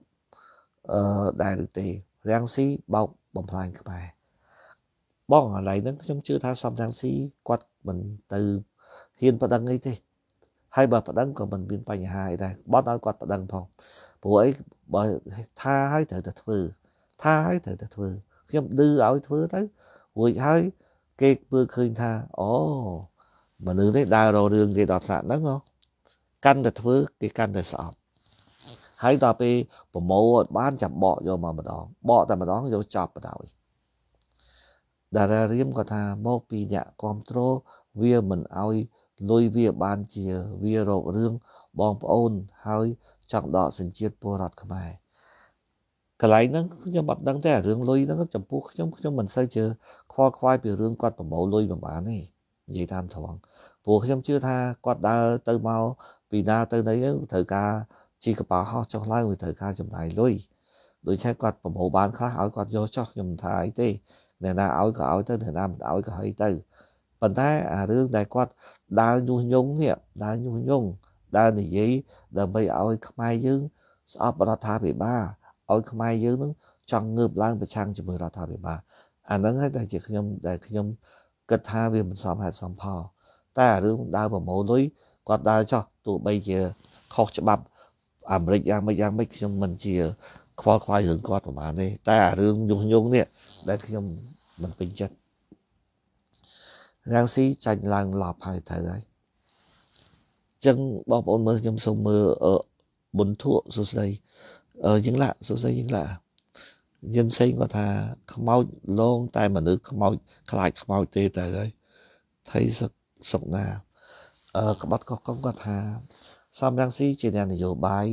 អឺដែរឬទេរាំងស៊ីបោកបំផ្លាញខ្មែរបងឥឡូវហ្នឹងខ្ញុំជឿថាសំរាំងស៊ីគាត់មិនទៅហ៊ានប្តឹងអីទេហើយបើប្តឹងក៏មិនមានបញ្ហាអីដែរបត់ឲ្យគាត់ប្តឹងផងព្រោះអីបើថាឲ្យត្រូវតែធ្វើថាឲ្យត្រូវតែធ្វើខ្ញុំឌឺឲ្យធ្វើទៅរួចហើយគេពើឃើញថាអូមនុស្សនេះដើរររឿងគេដល់ថ្នាក់ហ្នឹងហ៎កាន់តែធ្វើគេកាន់តែស្អប់ហើយដល់ពេលប្រមូលអត់បានចាំបកយកមកម្ដងបកតែម្ដងយកចប់បណ្ដោយតារារៀមក៏ថាមកពីអ្នកគ្រប់គ្រងវាមិនអោយលុយវាបានជាវារករឿងបងប្អូនហើយចង់ដកសញ្ជាតិពលរដ្ឋខ្មែរកន្លែងហ្នឹងខ្ញុំអត់ដឹងទេរឿងលុយហ្នឹងចំពោះខ្ញុំខ្ញុំមិនសូវជាខ្វល់ខ្វាយពីរឿងគាត់ប្រមូលលុយមិនបានទេនិយាយតាមត្រង់ព្រោះខ្ញុំជឿថាគាត់ដើរទៅមកពីណាទៅណីត្រូវការជីកប៉ាល់ហោះចុះឡើងវាត្រូវការចំណាយលុយដូច្នេះគាត់ប្រមូលបានខ្លះឲ្យគាត់យកចុះខ្ញុំមិនថាអីទេអ្នកណាឲ្យក៏ឲ្យទៅអ្នកណាមិនឲ្យក៏ឲ្យទៅប៉ុន្តែអារឿងដែលគាត់ដើរញុះញង់នេះដើរញុះញង់ដើរនិយាយដើម្បីឲ្យខ្មែរយើងស្អប់រដ្ឋាភិបាលឲ្យខ្មែរយើងនឹងចង់ងើបឡើងប្រឆាំងជាមួយរដ្ឋាភិបាលអាហ្នឹងហើយដែលជាខ្ញុំដែលខ្ញុំគិតថាវាមិនសមហេតុសមផលតែរឿងដើរប្រមូលលុយគាត់ដើរចោះទោះបីជាខុសច្បាប់អាមេរិកយ៉ាងម៉េចយ៉ាងម៉េចខ្ញុំមិនជាខ្វល់ខ្វាយរឿងគាត់ប្រហែលទេតែអារឿងញុះញង់នេះដែលខ្ញុំមិនពេញចិត្តរាំងស៊ីចាញ់ឡើងឡប់ហើយត្រូវហើយចឹងបងប្អូនមើលខ្ញុំសូមមើលបុណ្យធក់សួស្ដីយើងឡាសួស្ដីយើងឡាយិនសេងគាត់ថាខ្មោចលងតែមនុស្សខ្មោចខ្លាចខ្មោចទេទៅហើយថៃសឹកសុកណាអឺក្បត់កោះកុំគាត់ថាសំរងស៊ីជាអ្នកនយោបាយ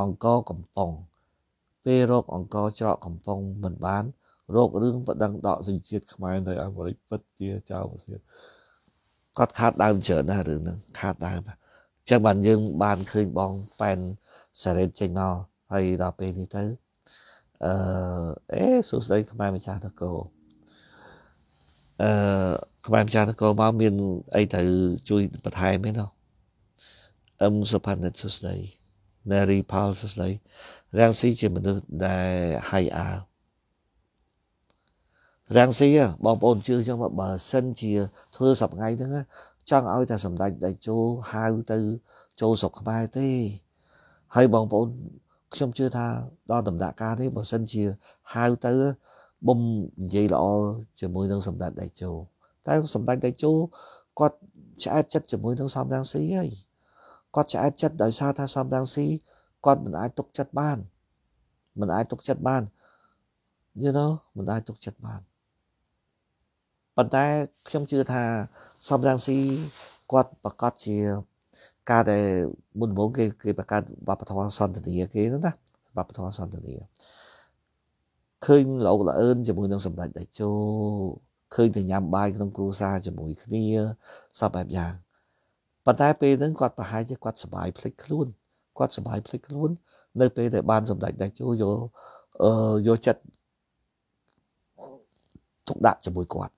អង្គកំប៉ុងពេលរកអង្គច្រកកំប៉ុងមិនបានរករឿងបដិងដកសញ្ជាតិខ្មែរនៅអាមេរិកពិតជាចោលប្រសិទ្ធគាត់ខាតដើមច្រើនណាស់រឿងហ្នឹង ខាតដើមអញ្ចឹងបានយើងបានឃើញបងប៉ែនសារ៉េតចេញមកហើយដល់ពេលនេះទៅអឺអេសួស្ដីខ្មែរម្ចាស់តកោអឺខ្មែរម្ចាស់តកោមកមានអីត្រូវជួយបន្ថែមទេណោះអឹមសុផានិតសួស្ដីណារីផលសួស្ដីរាំងស៊ីជាមនុស្សដែល high R រាំងស៊ីបងប្អូនជឿខ្ញុំបើសិនជាធ្វើសប្ងៃហ្នឹងចង់ឲ្យតែសម្ដេចដេជោហៅទៅចូលស្រុកខ្មែរទេហើយបងប្អូនខ្ញុំជឿថាដល់ដំណាក់កាលនេះបើសិនជាហៅទៅបុំនិយាយល្អជាមួយនឹងសម្ដេចដេជោតែសម្ដេចដេជោគាត់ឆ្អែតចិត្តជាមួយនឹងសំរាំងស៊ីហើយគាត់ឆ្អែតចិត្តដោយសារថាសំរាំងស៊ីគាត់មិនអាចទុកចិត្តបានមិនអាចទុកចិត្តបាន you know មិនអាចទុកចិត្តបានប៉ុន្តែខ្ញុំជឿថាសំរងស៊ីគាត់ប្រកាសជា ការដែលមុនមកគេគេបង្កើតវប្បធម៌សន្តិនិកគេណាវប្បធម៌សន្តិនិកឃើញលោកលអឿនជាមួយនឹងសម្ដេចតេជោឃើញតែញ៉ាំបាយក្នុងគ្រួសារជាមួយគ្នាសពបែបយ៉ាងប៉ុន្តែពេលហ្នឹងគាត់ប្រហែលជាគាត់សុបាយភ្លេចខ្លួនគាត់សុបាយភ្លេចខ្លួននៅពេលដែលបានសម្ដេចតេជោយកយកចិត្តទុកដាក់ជាមួយគាត់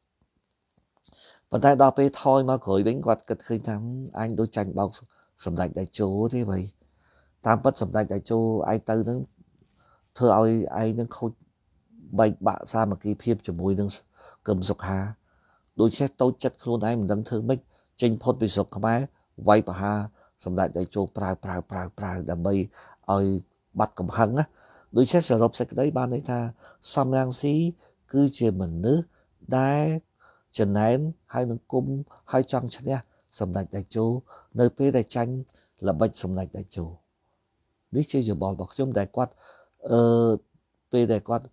ប៉ុន្តែដល់ពេលថយមកក្រោយវិញគាត់គិតឃើញថាអញដូចចាញ់បោកសម្ដេចតេជោទេបីតាមពិតសម្ដេចតេជោឯងទៅនឹងធ្វើឲ្យឯងនឹងខូចបែកបាក់សាមគ្គីភាពជាមួយនឹងកឹមសុខាដូច្នេះតូចចិត្តខ្លួនឯងមិនដឹងធ្វើម៉េចចេញផុតពីស្រុកខ្មែរវាយប្រហារសម្ដេចតេជោប្រើប្រើប្រើប្រើដើម្បីឲ្យបាត់កំហឹងណាដូច្នេះសរុបសេចក្តីបានន័យថាសំរងស៊ីគឺជាមនុស្សដែលចំណែនហើយនឹងគុំហើយចង់ឈ្នះសម្ដេចតេជោនៅពេលដែលចាញ់ល្បិចសម្ដេចតេជោនេះជាយោបល់របស់ខ្ញុំដែលគាត់អឺពេលដែលគាត់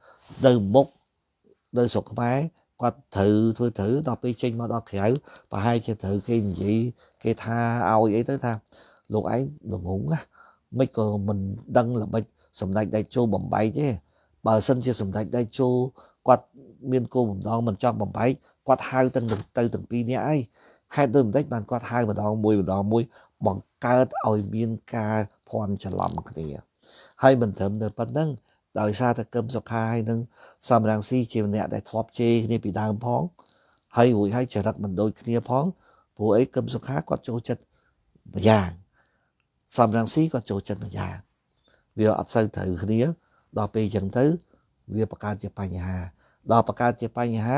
នៅមុខនៅស្រុកខ្មែរគាត់ត្រូវធ្វើត្រូវដល់ពេលចេញមកដល់ក្រៅប្រហែលជាត្រូវគេនិយាយគេថាឲ្យអីទៅថាលោកឯងល្ងងណាមិនក៏មិនដឹងល្បិចសម្ដេចដៃជោបំបែកទេបើសិនជាសម្ដេចដៃជោគាត់មានគោលបំណងមិនចង់បំបែកគាត់ហៅទាំងទៅទាំងពីរនាក់ហើយហេតុដូចម្ដេចបានគាត់ហៅម្ដងមួយម្ដងមួយបង្កើតឲ្យមានការភ័ន្តច្រឡំគ្នាហើយមិនត្រឹមតែប៉ុណ្ណឹងដោយសារតែកឹមសុខាហើយនឹងសំរងស៊ីជាម្នាក់ដែលធ្លាប់ជេរគ្នាពីដើមផងហើយរួចហើយចរិតមិនដូចគ្នាផងព្រោះអីកឹមសុខាគាត់ចូលចិត្តម្យ៉ាងសំរងស៊ីគាត់ចូលចិត្តម្យ៉ាងវាអត់សូវត្រូវគ្នាដល់ពេលអញ្ចឹងទៅវាបង្កើតជាបញ្ហា ដល់បង្កើតជាបញ្ហា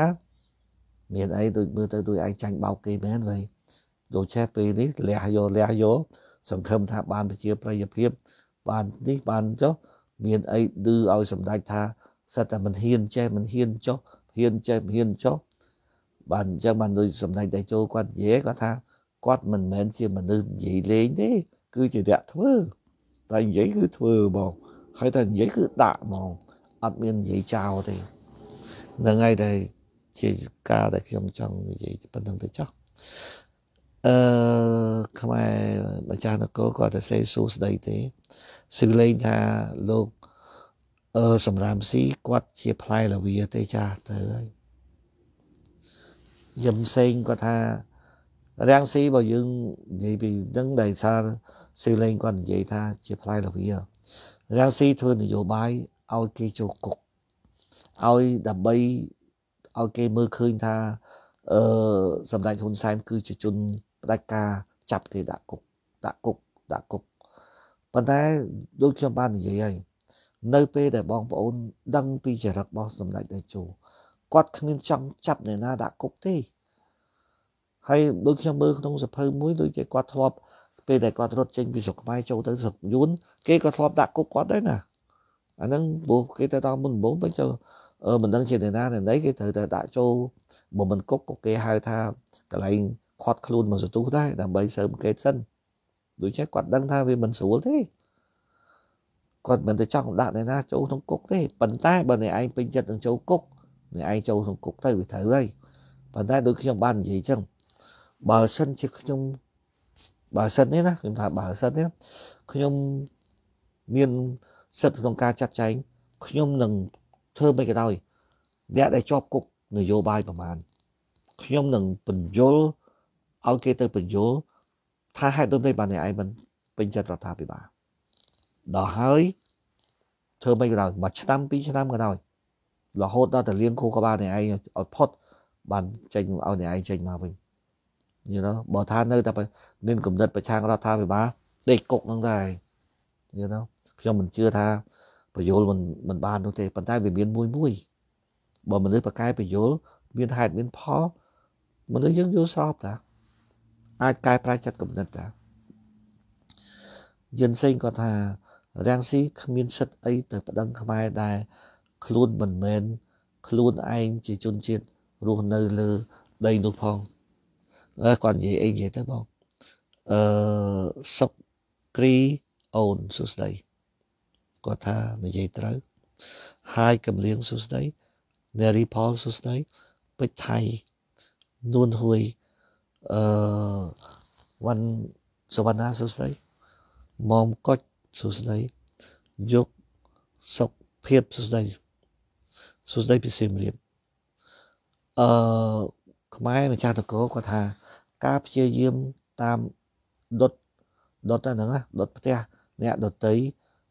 មានអីដូចមើលទៅដូចឯងចាញ់បោកគេមែនវិញដូចចេះពេលនេះលះយកលះយកសង្ឃឹមថា បានប្រជាប្រិយភាពបាននេះបានចុះមានអីឌឺឲ្យសម្ដេចថាសិតតែមិនហ៊ានចេះមិនហ៊ានចុះហ៊ានចេះហ៊ានចុះបានអញ្ចឹងបានដូចសម្ដេចតេជោគាត់និយាយគាត់ថាគាត់មិនមែនជាមនុស្សនិយាយលេងទេ គឺជាអ្នកធ្វើតែនិយាយគឺធ្វើហ្មងហើយតែនិយាយគឺដាក់ហ្មងអត់មាននិយាយចោលទេហ្នឹងហើយតែជាការដែលខ្ញុំចង់និយាយប៉ុណ្្នឹងទៅចោះអឺខ្មែរម្ចាស់នគរគាត់តែសេសួរស្ដីទេសឹកលេងថាលោកអឺសម្រាមស៊ីគាត់ជាផ្លែលវាទេចាស់ទៅហើយយឹមសេងគាត់ថារាំងស៊ីបើយើងនិយាយពីនឹងដែលថាសីលេងគាត់និយាយថាជាផ្លែលវារាំងស៊ីធ្វើនយោបាយឲ្យគេចូលគុកឲ្យដើម្បីឲ្យគេមើលឃើញថាអឺសម្ដេចហ៊ុនសែនគឺជាជនផ្ដាច់ការចាប់គេដាក់គុកដាក់គុកដាក់គុកប៉ុន្តែដូចខ្ញុំបាននិយាយហើយនៅពេលដែលបងប្អូនដឹងពីចរិតរបស់សម្ដេចតេជោគាត់គ្មានចង់ចាប់អ្នកណាដាក់គុកទេហើយដូចខ្ញុំមើលក្នុងសភៅមួយដូចជាគាត់ធ្លាប់ពេលដែលគាត់រត់ចេញពីស្រុកខ្មែរចូលទៅស្រុកយួនគេក៏ធ្លាប់ដាក់គុកគាត់ដែរណាអាហ្នឹងព្រោះគេទៅដល់មុនដំបូងវិញទៅមិនដឹងជាទៅណាទៅណីគេត្រូវតែដាក់ចូលបើមិនគប់ក៏គេហៅថាកន្លែងខាត់ខ្លួនមកសន្ទុះដែរដើម្បីសើមកេតសិនដូច្នេះគាត់ដឹងថាវាមិនស្រួលទេគាត់មិនទៅចង់ដាក់អ្នកណាចូលក្នុងគុកទេប៉ុន្តែបើអ្នកឯងពេញចិត្តនឹងចូលគុកអ្នកឯងចូលក្នុងគុកទៅវាត្រូវហើយប៉ុន្តែដូចខ្ញុំបាននិយាយអញ្ចឹងបើសិនជាខ្ញុំបើសិននេះណាខ្ញុំថាបើសិននេះខ្ញុំមានសិទ្ធិក្នុងការចាត់ចែងខ្ញុំនឹងធ្វើមិនក៏ដោយអ្នកដែលជាប់គុកនយោបាយប្រមាណខ្ញុំនឹងបញ្យលឲ្យគេទៅបញ្យលថាហេតុដូចនេះបានឯងមិនពេញចិត្តរដ្ឋាភិបាលដល់ហើយធ្វើមិនក៏ដោយមួយឆ្នាំពីរឆ្នាំក៏ដោយរហូតដល់តែលៀងខួរក្បាលអ្នកឯងឲ្យផុតបានចេញឲ្យអ្នកឯងចេញមកវិញយល់បើថានៅតែមានគំនិតប្រឆាំងរដ្ឋាភិបាលដេកគុកនឹងដែរយល់ខ្ញុំមិនជឿថាបញ្យលមិនមិនបាននោះទេប៉ុន្តែវាមានមួយមួយបើមនុស្សប្រកែបញ្យលមានហេតុមានផលមនុស្សយើងយល់ស្របតា អាចកែប្រែចិត្តគំនិតតាយិនសេងគាត់ថា រាំងស៊ីគ្មានសិទ្ធអីទៅប្តឹងខ្មែរដែរខ្លួនមិនមែនខ្លួនឯងជាជនជាតិរស់នៅលើដីនោះផងគាត់និយាយអីនិយាយទៅបងអឺសុកគ្រីអូនសុស្ដីគាត់ថានិយាយត្រូវ ហើយកំលៀងសុស្ដី Neri Paul សុស្ដីពេជ្រថៃនួនហួយអឺវ៉ាន់សវណ្ណាសុស្ដីមុំកុចសុស្ដីយកសុខភាពសុស្ដីសុស្ដីពីសៀមរាបអឺខ្មែរម្ចាស់តកោគាត់ថា ការព្យាយាមតាមដុតដុតហ្នឹងដុតផ្ទះអ្នកដតី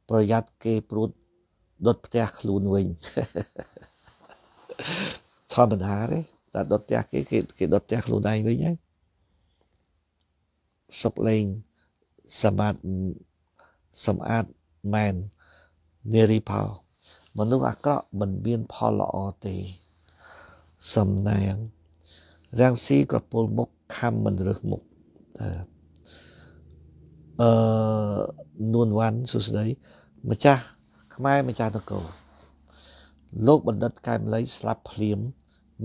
ប្រយ័ត្នគេព្រួតដុតផ្ទះខ្លួនវិញធម្មតាទេតែដុតផ្ទះគេគេគេដុតផ្ទះខ្លួនឯងវិញហើយសុកលេងសម្បត្តិសម្អាតមែននារីផលមនុស្សអាក្រក់មិនមានផលល្អទេ សំណែងរាំងស៊ីក៏ពុលមុខខំមិនរើសមុខអឺនួនវ៉ាន់សុស្ដីម្ចាស់ខ្មែរម្ចាស់នគរលោកបណ្ឌិតកែមលីស្លាប់ភ្លាម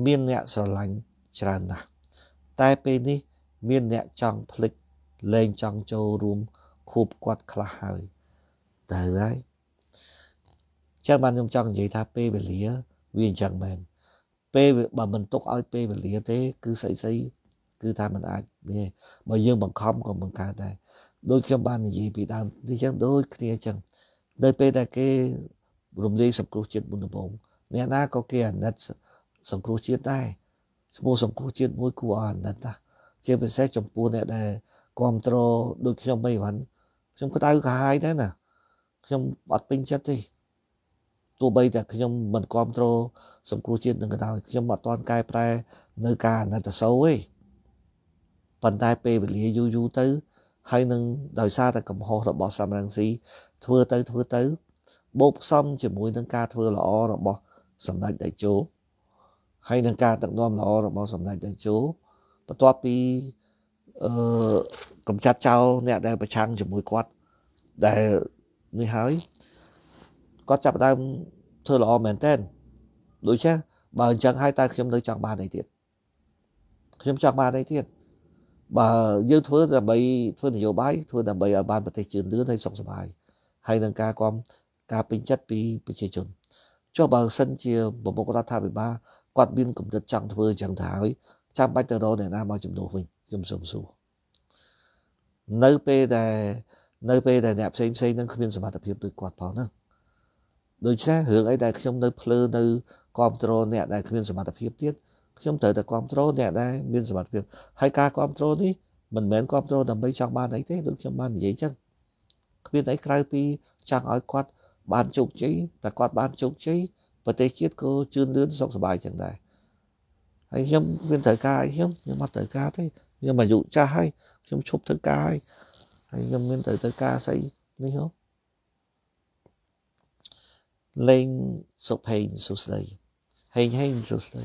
មានអ្នកស្រឡាញ់ច្រើនណាស់តែពេលនេះ មានអ្នកចង់ភ្លេចលែងចង់ចូលរួមខូបគាត់ខ្លះហើយទៅហើយចឹងបានខ្ញុំចង់និយាយថាពេលវេលាវាអញ្ចឹងមែនពេលបើមិនទុកឲ្យពេលវេលាទេ គឺស្អីស្អីគឺថាมันអាចទេបើយើងបង្ខំក៏មិនកើតដែរដូចខ្ញុំបាននិយាយពីដើមនេះចឹងដូចគ្នាចឹងដោយពេលដែលគេរំលែងសង្គ្រោះជាតិមុនដំបូងអ្នកណាក៏គេអាណិតសង្គ្រោះជាតិដែរឈ្មោះសង្គ្រោះជាតិមួយគួរអាណិតណាជាពិសេសចំពោះអ្នកដែលគ្រប់គ្រងដូចខ្ញុំបីវ៉ាន់ខ្ញុំក្តៅក្រហាយដែរណាខ្ញុំអត់ពេញចិត្តទេទោះបីតែខ្ញុំមិនគ្រប់គ្រងសង្គ្រោះជាតិនឹងក៏ដោយខ្ញុំអត់ទាន់កែប្រែនៅការអណិតសូរទេប៉ុន្តែពេលវេលាយូរយូរទៅហើយនឹងដោយសារតែកំហុសរបស់សំរងស៊ីធ្វើទៅធ្វើទៅបូកផ្សំជាមួយនឹងការធ្វើល្អរបស់សម្ដេចតេជោហើយនឹងការដឹកនាំល្អរបស់សម្ដេចតេជោបន្ទាប់ពីអឺកំចាត់ចោលអ្នកដែលប្រឆាំងជាមួយគាត់ដែលនេះហើយគាត់ចាប់ដើមធ្វើល្អមែនតើដូច្នេះបើអញ្ចឹងហើយតើខ្ញុំនៅចង់បានអីទៀតខ្ញុំចង់បានអីទៀតបើយើងធ្វើដើម្បីធ្វើនយោបាយធ្វើដើម្បីឲ្យបានប្រទេសជឿនលឿនហើយសុខសប្បាយហើយនឹងការគាំការពេញចិត្តពីប្រជាជនចុះបើសិនជាប្រមុខរដ្ឋាភិបាលគាត់មានគំនិតចង់ធ្វើចឹងទៅហើយ ចាំបាច់ទៅរកអ្នកណាមកជំនួសវិញខ្ញុំសូមសួរនៅពេលដែលនៅពេលដែលអ្នកផ្សេងផ្សេងនឹងគ្មានសមត្ថភាពដូចគាត់ផងហ្នឹងដូច្នេះរឿងអីដែលខ្ញុំនៅភ្លើនៅគ្រប់គ្រងអ្នកដែលគ្មានសមត្ថភាពទៀតខ្ញុំត្រូវតែគ្រប់គ្រងអ្នកដែលមានសមត្ថភាពហើយការគ្រប់គ្រងនេះមិនមែនគ្រប់គ្រងដើម្បីចង់បានអីទេដូចខ្ញុំបាននិយាយចឹងគ្មានអីក្រៅពីចង់ឲ្យគាត់បានជោគជ័យតែគាត់បានជោគជ័យប្រទេសជាតិក៏ជឿនលឿនសុខសប្បាយចឹងដែរហើយខ្ញុំមានត្រូវការអីខ្ញុំខ្ញុំអត់ត្រូវការទេខ្ញុំអាយុចាស់ហើយខ្ញុំឈប់ធ្វើការហើយហើយខ្ញុំមានត្រូវត្រូវការស្អីនេះហ៎លេងសុភេងសុស្ដីហេងហេងសុស្ដី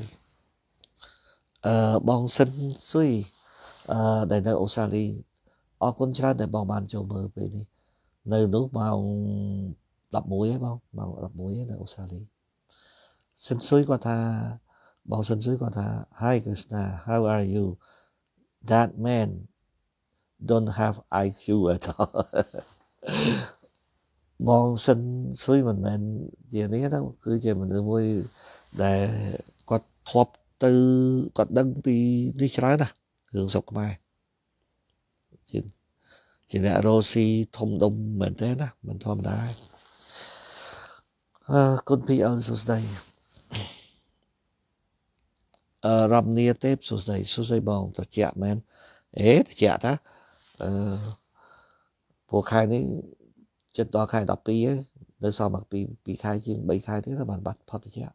អឺបងសិនស៊ុយអឺដែលនៅអូស្ត្រាលីអរគុណច្រើនដែលបងបានចូលមើលពេលនេះនៅនោះម៉ោង11ហ្នឹងបងម៉ោង11នៅអូស្ត្រាលីសិនស៊ុយគាត់ថាបងសិនស៊ុយគាត់ថា Hi Krishna how are you that man don't have IQ at all បងសិនស៊ុយមិនមែនជានេះទេគឺជាមនុស្សមួយដែលគាត់ធ្លាប់ទៅគាត់ដឹងពីនេះច្រើនណាស់រឿងសុខខ្មែរជាអ្នករស់ស៊ីធំដុំមែនទេណាមិនធម្មតាអឺគុណពីអូនសួស្ដីអឺរំនីទេពសួស្ដីសួស្ដីបងត្រជាក់មែនអេត្រជាក់តាអឺពួកខែនេះចិត្តដល់ខែ12ហើយនៅសល់មក2 2ខែជាង3ខែទៀតបានបាត់ផុតត្រជាក់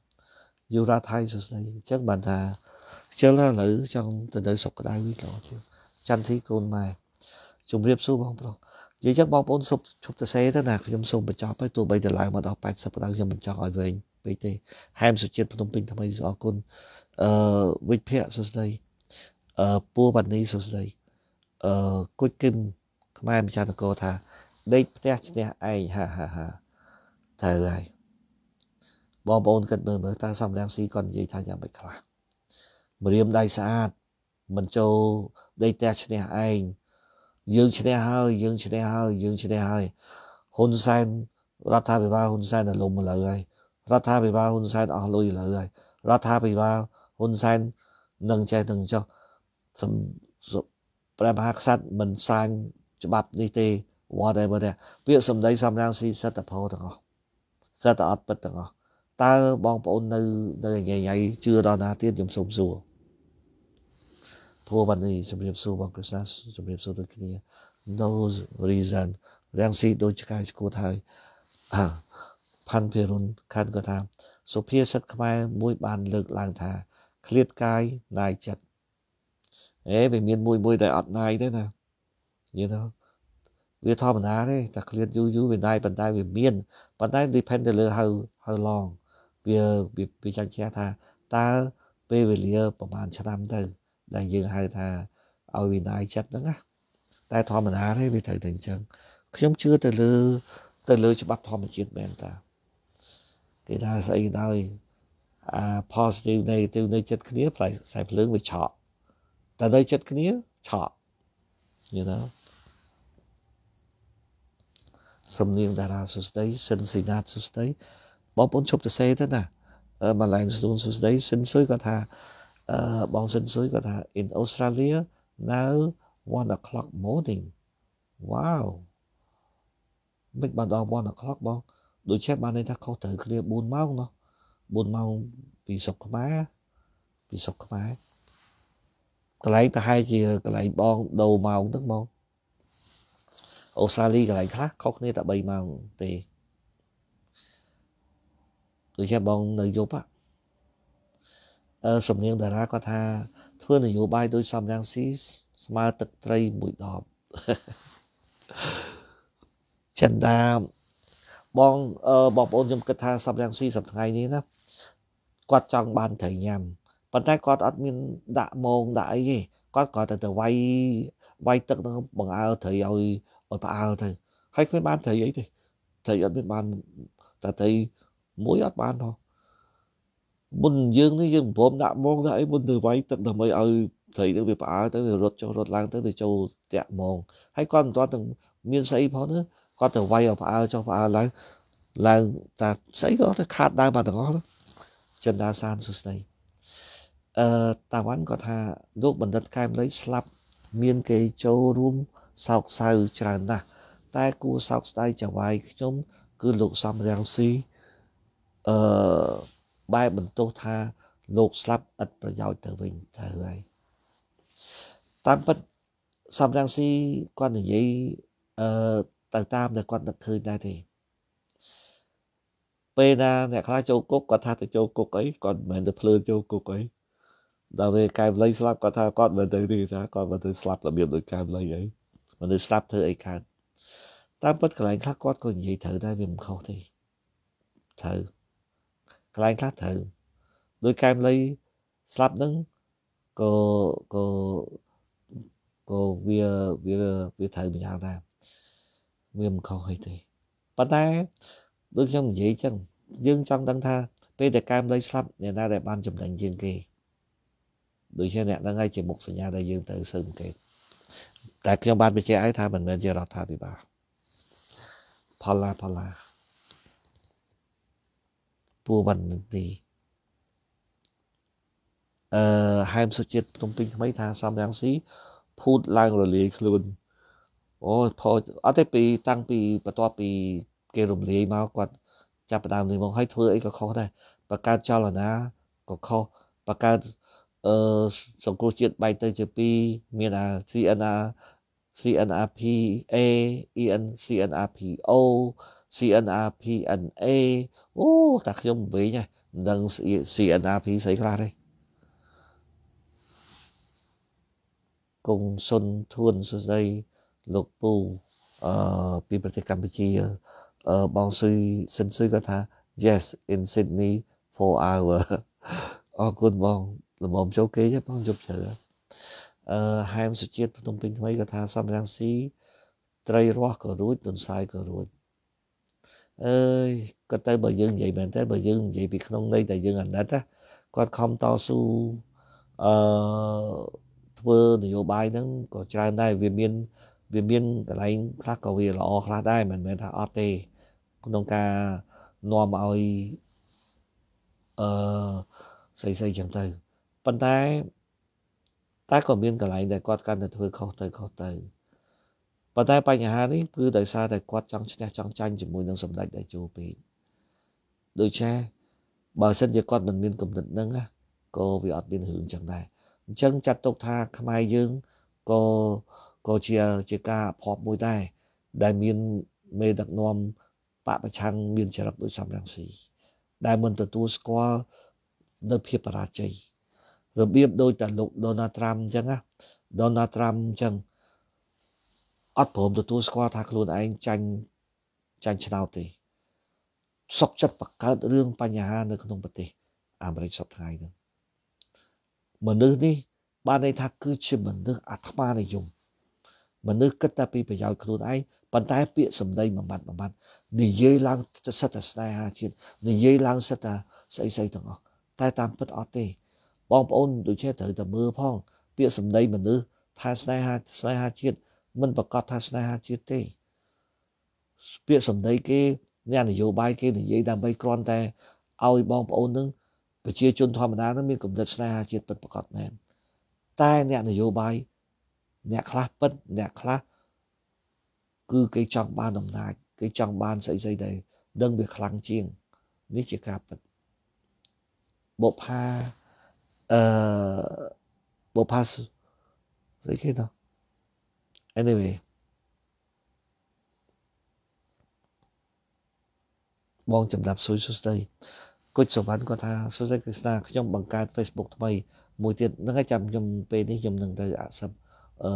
យូរ៉ាថៃសួស្ដីអញ្ចឹងបានថាខ្ជិលឥឡូវចង់ទៅនៅសុកក្តៅវិញល្អជាងចន្ទធីកូនម៉ែជម្រាបសួរបងប្រុសនិយាយចឹងបងប្អូនសុបឈប់ទៅសេទៅណាខ្ញុំសូមបញ្ចប់ហើយទោះបីដល់ឡើងមកដល់80ដងខ្ញុំមិនចង់ឲ្យវែងពេកទេហែមសុជាតិភ្នំពេញថ្មីអរគុណអឺវិភៈសុស្ដីអឺពូបានីសុស្ដីអឺគុជគឹមខ្មែរម្ចាស់តកោថាដេកផ្ទះឈ្នះឯងហាហាហាត្រូវហើយបងប្អូនគិតមើលមើលតើសំរងស៊ីគាត់និយាយថាយ៉ាងម៉េចខ្លះម្រាមដៃស្អាតមិនចូលដេកផ្ទះឈ្នះឯងយើងឈ្នះហើយយើងឈ្នះហើយយើងឈ្នះហើយហ៊ុនសែនរដ្ឋាភិបាលហ៊ុនសែនដល់លំឥឡូវហើយរដ្ឋាភិបាលហ៊ុនសែនអស់លុយឥឡូវហើយរដ្ឋាភិបាលហ៊ុនសែននឹងចេះនឹងចោះសំព្រះមហាក្សត្រមិនសាញច្បាប់នេះទេ whatever ដែរពាក្យសម្ដីសំរាំងស៊ីសិទ្ធិផលទាំងអស់សិទ្ធិអត់ពិតទាំងអស់តើបងប្អូននៅនៅញ៉ៃញ៉ៃជឿដល់ណាទៀតខ្ញុំសូមសួរធัวបាននេះជំរាបសួរបងក្រស្នាជំរាបសួរដូចគ្នា no reason រាំងស៊ីដូចឆ្កែឆ្កួតហើយផាន់ភិរុនខាត់ក៏ថាសុភាសិតខ្មែរមួយ បានលើកឡើងថាឃ្លាតកាយណាយចិត្តអេវាមានមួយមួយតែអត់ណាយទេណាយល់ទេវាធម្មតាទេតែឃ្លាតយូរយូរវាណាយប៉ុន្តែវាមានប៉ុន្តែ depend ទៅលើ how how long វាវាចាញ់ជាថា តើពេលវេលាប្រហែលឆ្នាំទៅដែលយើងហៅថាឲ្យវិន័យចិត្តហ្នឹងណាតែធម្មតាទេវាត្រូវតែអញ្ចឹងខ្ញុំជឿទៅលើទៅលើច្បាប់ធម្មជាតិមែនតាគេថាស្អីដែរអា positive negative នៅចិត្តគ្នាផ្លែខ្សែភ្លើងវាឆក់តែនៅចិត្តគ្នាឆក់ you know សំនៀងតារាសុស្ដីសិនស៊ីណាតសុស្ដីបងប្អូនឈប់ទៅសេទៅណាម៉ាឡែងស្ទូនសុស្ដីសិនស៊ុយគាត់ថាបងស៊ិនស៊ុយគាត់ថា in Australia now 1 o'clock morning wow មិនបានដល់1 o'clock បងដូចជាបានន័យថាខុសត្រូវគ្នា4ម៉ោងណោះ4ម៉ោងពីសុកខ្មែរពីសុកខ្មែរកន្លែងប្រហែលជាកន្លែងបងដូរម៉ោងហ្នឹងបងអូស្ត្រាលីកន្លែងខ្លះខុសគ្នាតែ3ម៉ោងទេដូចជាបងនៅយប់ហ្នឹងសំនៀងតារាគាត់ថាធ្វើនយោបាយដោយសំរងស៊ីស្មើទឹកត្រីមួយដបចិនដាបងបងប្អូនខ្ញុំគិតថាសំរងស៊ីសម្ថ្ងៃនេះណាគាត់ចង់បានត្រីញ៉ាំប៉ុន្តែគាត់អត់មានដាក់មងដាក់អីទេគាត់គាត់តែទៅវាយវាយទឹកនឹងបង្អើត្រីឲ្យឲ្យផ្អើលទៅហើយគ្មានបានត្រីអីទេត្រីអត់មានបានតែត្រីមួយអត់បានផងមុនយើងនេះយើងព្រមដាក់មកដាក់អីមុនទៅវាយទឹកដើម្បីឲ្យត្រីនឹងវាផ្អើទៅរត់ចុះរត់ឡើងទៅទៅចូលតាក់មកហើយគាត់មិនទាន់ទាំងមានស្អីផងណាគាត់ទៅវាយឲ្យផ្អើចុះផ្អើឡើងឡើងតាស្អីក៏ទៅខាតដើមបាត់ទាំងអស់ចិនដាសានសុស្ដីអឺតាវ៉ាន់គាត់ថាលោកបណ្ឌិតកែមលីស្លាប់មានគេចូលរួមសោកសៅច្រើនណាស់តែគួរសោកស្ដាយចង្វាយខ្ញុំគឺលោកសំរាំងស៊ីអឺបែរបន្ទោសថាលោកស្លាប់ឥតប្រយោជន៍ទៅវិញទៅហើយតាមពិតសំរងស៊ីគាត់និយាយអឺទៅតាមដែលគាត់នឹកឃើញដែរទេពេលណាអ្នកខ្លះចូលគុកគាត់ថាទៅចូលគុកអីគាត់មិនមែនទៅភ្លើចូលគុកអីដល់ពេលកែវលៃស្លាប់គាត់ថាគាត់មិនទៅទេថាគាត់មិនទៅស្លាប់របៀបដូចកែវលៃអីមិនទៅស្លាប់ធ្វើអីកើតតាមពិតកន្លែងខ្លះគាត់ក៏និយាយត្រូវដែរវាមិនខុសទេត្រូវកន្លែងខ្លះត្រូវដោយកែមលីស្លាប់ហ្នឹងក៏ក៏ក៏វាវាវាត្រូវម្យ៉ាងដែរវាមិនខុសអីទេប៉ុន្តែដូចខ្ញុំនិយាយចឹងយើងចង់ដឹងថាពេលដែលកែមលីស្លាប់អ្នកណាដែលបានចំណេញជាងគេដូចជាអ្នកហ្នឹងហើយជាមុខសញ្ញាដែលយើងត្រូវស៊ើបអង្កេតតែខ្ញុំបានបញ្ជាក់ឲ្យថាមិនមែនជារដ្ឋាភិបាលផលឡាផលឡាពូវណ្ណទីអឺហែមសុជាតិភ្នំពេញថ្មីថាសំរាំងស៊ីភូតឡើងរលាយខ្លួនអូផោអត់ទេពីតាំងពីបន្ទាប់ពីគេរំលាយមកគាត់ចាប់ផ្ដើមនេះមកហើយធ្វើអីក៏ខុសដែរបកកើតចលនាក៏ខុសបកកើតអឺសង្គមជាតិបែកទៅជា2មានអា CNR CNRPA EN CNRPO CNRPNA អូតែខ្ញុំវិញហ្នឹងមិនដឹង CNRP ស្អីខ្លះទេកុងសុនធួនសុស្ដីលោកពូអឺពីប្រទេសកម្ពុជាអឺបងស៊ុយសិនស៊ុយគាត់ថា yes in sydney for hour អរគុណបងល្មមចូលគេទេបងជប់ជ្រៅអឺហែមសុជាតិភ្នំពេញថ្មីគាត់ថាសំរងស៊ីត្រីរស់ក៏រួចទុនសាយក៏រួចអើយគាត់ទៅបើយើងនិយាយមែនទេបើយើងនិយាយពីក្នុងន័យតែយើងអាណិតណាគាត់ខំតស៊ូអឺធ្វើនយោបាយហ្នឹងក៏ច្រើនដែរវាមានវាមានកន្លែងខ្លះក៏វាល្អខ្លះដែរមិនមែនថាអត់ទេក្នុងការនាំឲ្យអឺស្អីស្អីចឹងទៅប៉ុន្តែ តែក៏មានកន្លែងដែលគាត់កាន់តែធ្វើខុសទៅខុសទៅប៉ុន្តែបញ្ហានេះគឺដោយសារតែគាត់ចង់ឈ្នះចង់ចាញ់ជាមួយនឹងសម្ដេចតេជោពេកដូច្នេះបើសិនជាគាត់មិនមានគំនិតហ្នឹងណាក៏វាអត់មានរឿងចឹងដែរអញ្ចឹងចាត់ទុកថាខ្មែរយើងក៏ក៏ជាជាការភ័ព្វមួយដែរដែលមានមេដឹកនាំបពប្រឆាំងមានចរិតដូចសំរងស៊ីដែលមិនទទួលស្គាល់នៅភាពបរាជ័យរបៀបដូចតែលោក Donald Trump អញ្ចឹងណា Donald Trump អញ្ចឹងអត់ព្រមទទួលស្គាល់ថាខ្លួនឯងចាញ់ចាញ់ឆ្នោតទេសុកចិត្តបង្កើតរឿងបញ្ហានៅ ក្នុងប្រទេស អាមេរិកសពថ្ងៃហ្នឹងមនុស្សនេះ បានន័យថាគឺជាមនុស្សអាត្មានិយមមនុស្សគិតតែពីប្រយោជន៍ខ្លួនឯងប៉ុន្តែ ពាក្យសម្ដីបំបត្តិបំបត្តិនិយាយឡើងសិតតែស្នេហាជាតិនិយាយឡើងសិតតែស្អីស្អីទាំងអស់តែតាមពិតអត់ទេ បងប្អូនដូចជាត្រូវតែមើលផង ពាក្យសម្ដីមនុស្សថាស្នេហាស្នេហាជាតិមិនប្រកាសថាស្នេហាជាតិទេពាក្យសម្ដីគេ អ្នកនយោបាយគេនិយាយដើម្បីគ្រាន់តែឲ្យបងប្អូននឹងប្រជាជនធម្មតានឹងមានគំនិតស្នេហាជាតិពិតប្រាកដមែនតែអ្នកនយោបាយអ្នកខ្លះពិតអ្នកខ្លះគឺគេចង់បានអំណាចគេចង់បានស្អីស្អីដែរដឹងវាខ្លាំងជាងនេះជាការពិតបុផាអឺបុផាស្អីគេនោះ anyway បងចំដាប់សួយសួស្ដីគុជសវណ្ណគាត់ថាសួស្ដីក ృష్ ណាខ្ញុំបង្កើត Facebook ថ្មីមួយទៀតនឹងចាំខ្ញុំពេលនេះខ្ញុំនឹងទៅអសិបអឺ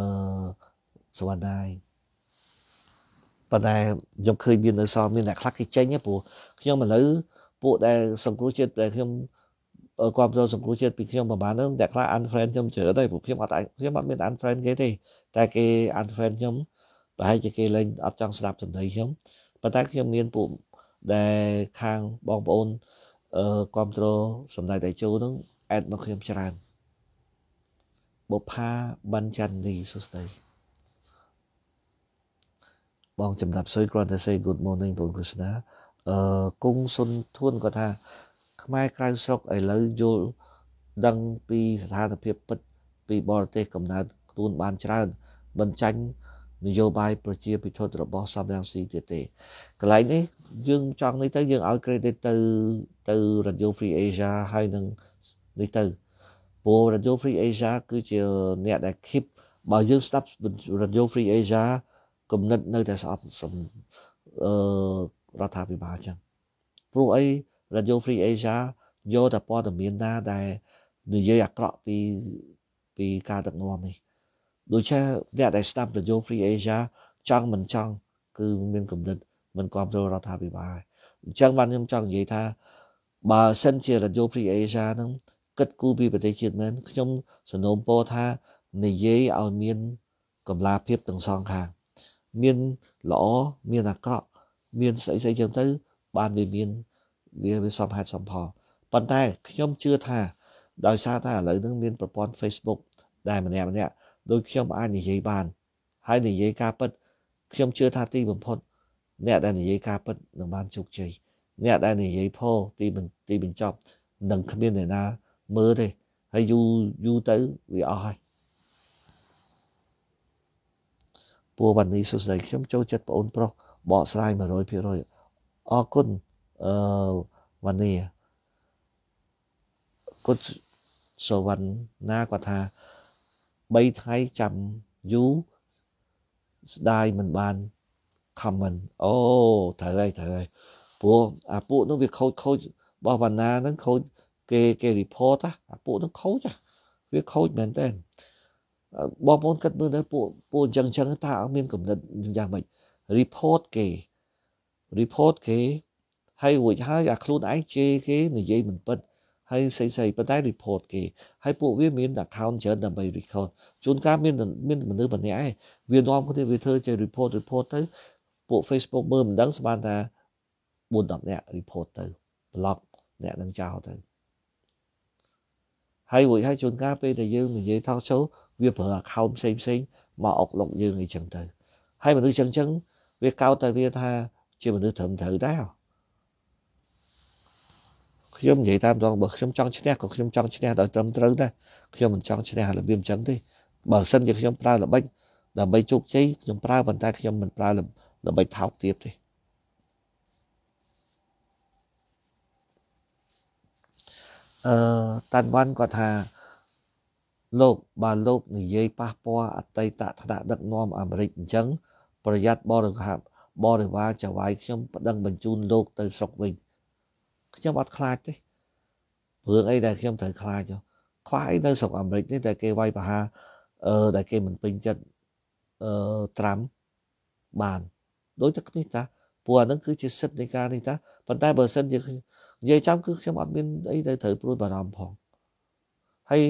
សវណ្ណដែរប៉ុន្តែខ្ញុំឃើញមាននៅសល់មានអ្នក ខ្លះគេចេញព្រោះខ្ញុំឥឡូវពួកដែលសង្គ្រោះជាតិដែលខ្ញុំគ្រប់គ្រងសង្គមជាតិពីខ្ញុំប្រហែលហ្នឹងអ្នកខ្លះ unfriend ខ្ញុំច្រើនទេព្រោះខ្ញុំអត់ខ្ញុំអត់មាន unfriend គេទេតែគេ unfriend ខ្ញុំប្រហែលជាគេលែងអត់ចង់ស្ដាប់សម្ដីខ្ញុំប៉ុន្តែខ្ញុំមានពួកដែលខាងបងប្អូនអឺគ្រប់គ្រងសម្ដេចតេជោហ្នឹងអេតមកខ្ញុំច្រើនបុផាបានច័ន្ទនីសួស្ដីបងចំដាប់សុយគ្រាន់តែ say good morning បងគ្រិស្ណាអឺគង់សុនធួនគាត់ថាខ្មែរក្រៅស្រុកឥឡូវយល់ដឹងពីស្ថានភាពពិត ពីបរទេសកំណើតខ្លួនបានច្រើនមិនចាញ់នយោបាយប្រជា ពិធរបស់សំរងស៊ីទៀតទេកន្លែងនេះ យើងចង់នេះទៅយើងឲ្យ credit ទៅទៅ Radio Free Asia ហើយនឹងនេះទៅព្រោះ Radio Free Asia គឺជាអ្នកដែល keep បើយើងស្ដាប់ Radio Free Asia គំនិតនៅតែស្អប់សំអឺរដ្ឋាភិបាលចឹងព្រោះអី Radio Free Asia យកតែព័ត៌មានណាដែលនិយាយអាក្រក់ពីពីការដឹកនាំនេះដូច្នេះអ្នកដែលស្ដាប់ Radio Free Asia ចង់មិនចង់គឺមានកម្រិតមិនគ្រប់គ្រងរដ្ឋាភិបាលអញ្ចឹងបានខ្ញុំចង់និយាយថាបើសិនជា Radio Free Asia ហ្នឹងគិតគូរពីប្រទេសជាតិមែនខ្ញុំសន្និមពរថានិយាយឲ្យមានកម្លាភាពទាំងសងខាងមានល្អមានអាក្រក់មានស្អីស្អីចឹងទៅបានវាមានវាវាសមហេតុសមផលប៉ុន្តែ ខ្ញុំជឿថា ដោយសារតែឥឡូវហ្នឹងមានប្រព័ន្ធ Facebook ដែលម្នាក់ម្នាក់ដូចខ្ញុំអាចនិយាយបាន ហើយនិយាយការពិត ខ្ញុំជឿថា ទីបំផុត អ្នក ដែលនិយាយការពិតនឹងបានជោគជ័យអ្នកដែលនិយាយផលទីទីបញ្ចប់នឹងគ្មានអ្នកណាមើលទេហើយយូរយូរទៅវាអស់ហើយពូវណ្ណីសុស្ដីខ្ញុំចូលចិត្តប្អូនប្រុសបកស្រាយ100%អរគុណវណ្ណាគុតសវណ្ណាគាត់ថា3ថ្ងៃចាំយូរស្ដាយមិនបាន comment អូត្រូវហើយត្រូវហើយព្រោះអាពួកនោះវាខូចខូចរបស់វណ្ណាហ្នឹងខូចគេគេ report អាពួកហ្នឹងខូចវាខូចមែនតើបងប្អូនគិតមើលទៅពួកពួកអញ្ចឹងអញ្ចឹងតើអត់មានកំណត់យ៉ាងម៉េច report គេ report គេហើយរួចហើយអាខ្លួនឯងជេរគេនិយាយមិនពិតហើយផ្សេងផ្សេងប៉ុន្តែ report គេហើយពួកវាមាន account ច្រើនដើម្បី record ជួនកាលមានមានមនុស្សម្នាក់ឯងវានាំគ្នាវាធ្វើជា report report ទៅពួក Facebook មើលមិនដឹងស្មានថា4 10នាក់ report ទៅ block អ្នកនឹងចោលទៅហើយរួចហើយជួនកាលពេលដែលយើងនិយាយថោកចូលវាប្រើ account ផ្សេងផ្សេងមកអុកលុកយើងអីចឹងទៅហើយមនុស្សចឹងចឹងវាកោតតែវាថាជាមនុស្សត្រឹមត្រូវដែរខ្ញុំនិយាយតាមត្រង់បើខ្ញុំចង់ឈ្នះក៏ខ្ញុំចង់ឈ្នះដោយត្រឹមត្រូវដែរខ្ញុំមិនចង់ឈ្នះរបៀបអញ្ចឹងទេបើសិនជាខ្ញុំប្រើល្បិចដើម្បីជោគជ័យខ្ញុំប្រើប៉ុន្តែខ្ញុំមិនប្រើល្បិចថោកទាបទេអឺតាន់វ៉ាន់គាត់ថាលោកបើលោកនិយាយប៉ះពាល់អតីតថ្នាក់ដឹកនាំអាមេរិកអញ្ចឹងប្រយ័ត្នបរិហាបរិវារចវាយខ្ញុំប្តឹងបញ្ជូនលោកទៅស្រុកវិញខ្ញុំអត់ខ្លាចទេរឿងអីដែលខ្ញុំត្រូវខ្លាចខ្វះអីនៅស្រុកអាមេរិកនេះដែលគេវាយប្រហារអឺដែលគេមិនពេញចិត្តអឺត្រាំបានដូចតែនេះតាព្រោះអានឹងគឺជាសិទ្ធិនៃការនេះតាប៉ុន្តែបើសិនជានិយាយចំគឺខ្ញុំអត់មានអីដែលត្រូវព្រួយបារម្ភផងហើយ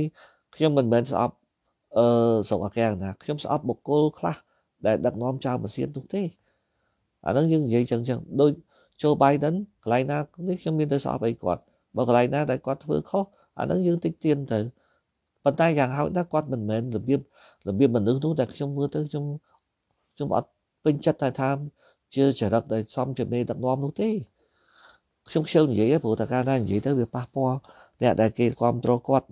ខ្ញុំមិនមែនស្អប់អឺស្រុកអាកែណាខ្ញុំស្អប់បុគ្គលខ្លះដែលដឹកនាំចៅម៉ាស៊ីននោះទេអានឹងយើងនិយាយចឹងចឹងដូចជូបៃដិនកន្លែងណានេះខ្ញុំមានទៅស្អប់អីគាត់បើកន្លែងណាដែលគាត់ធ្វើខុសអាហ្នឹងយើងតិចទៀនទៅប៉ុន្តែយ៉ាងហោចណាស់គាត់មិនមែនរបៀបរបៀបមនុស្សនោះតែខ្ញុំមើលទៅខ្ញុំខ្ញុំអត់ពេញចិត្តតែថាជាចរិតដែលសំជាមេដឹកនាំនោះទេខ្ញុំខ្ជិលនិយាយព្រោះតែការណានិយាយទៅវាប៉ះពាល់អ្នកដែលគេគ្រប់គ្រងគាត់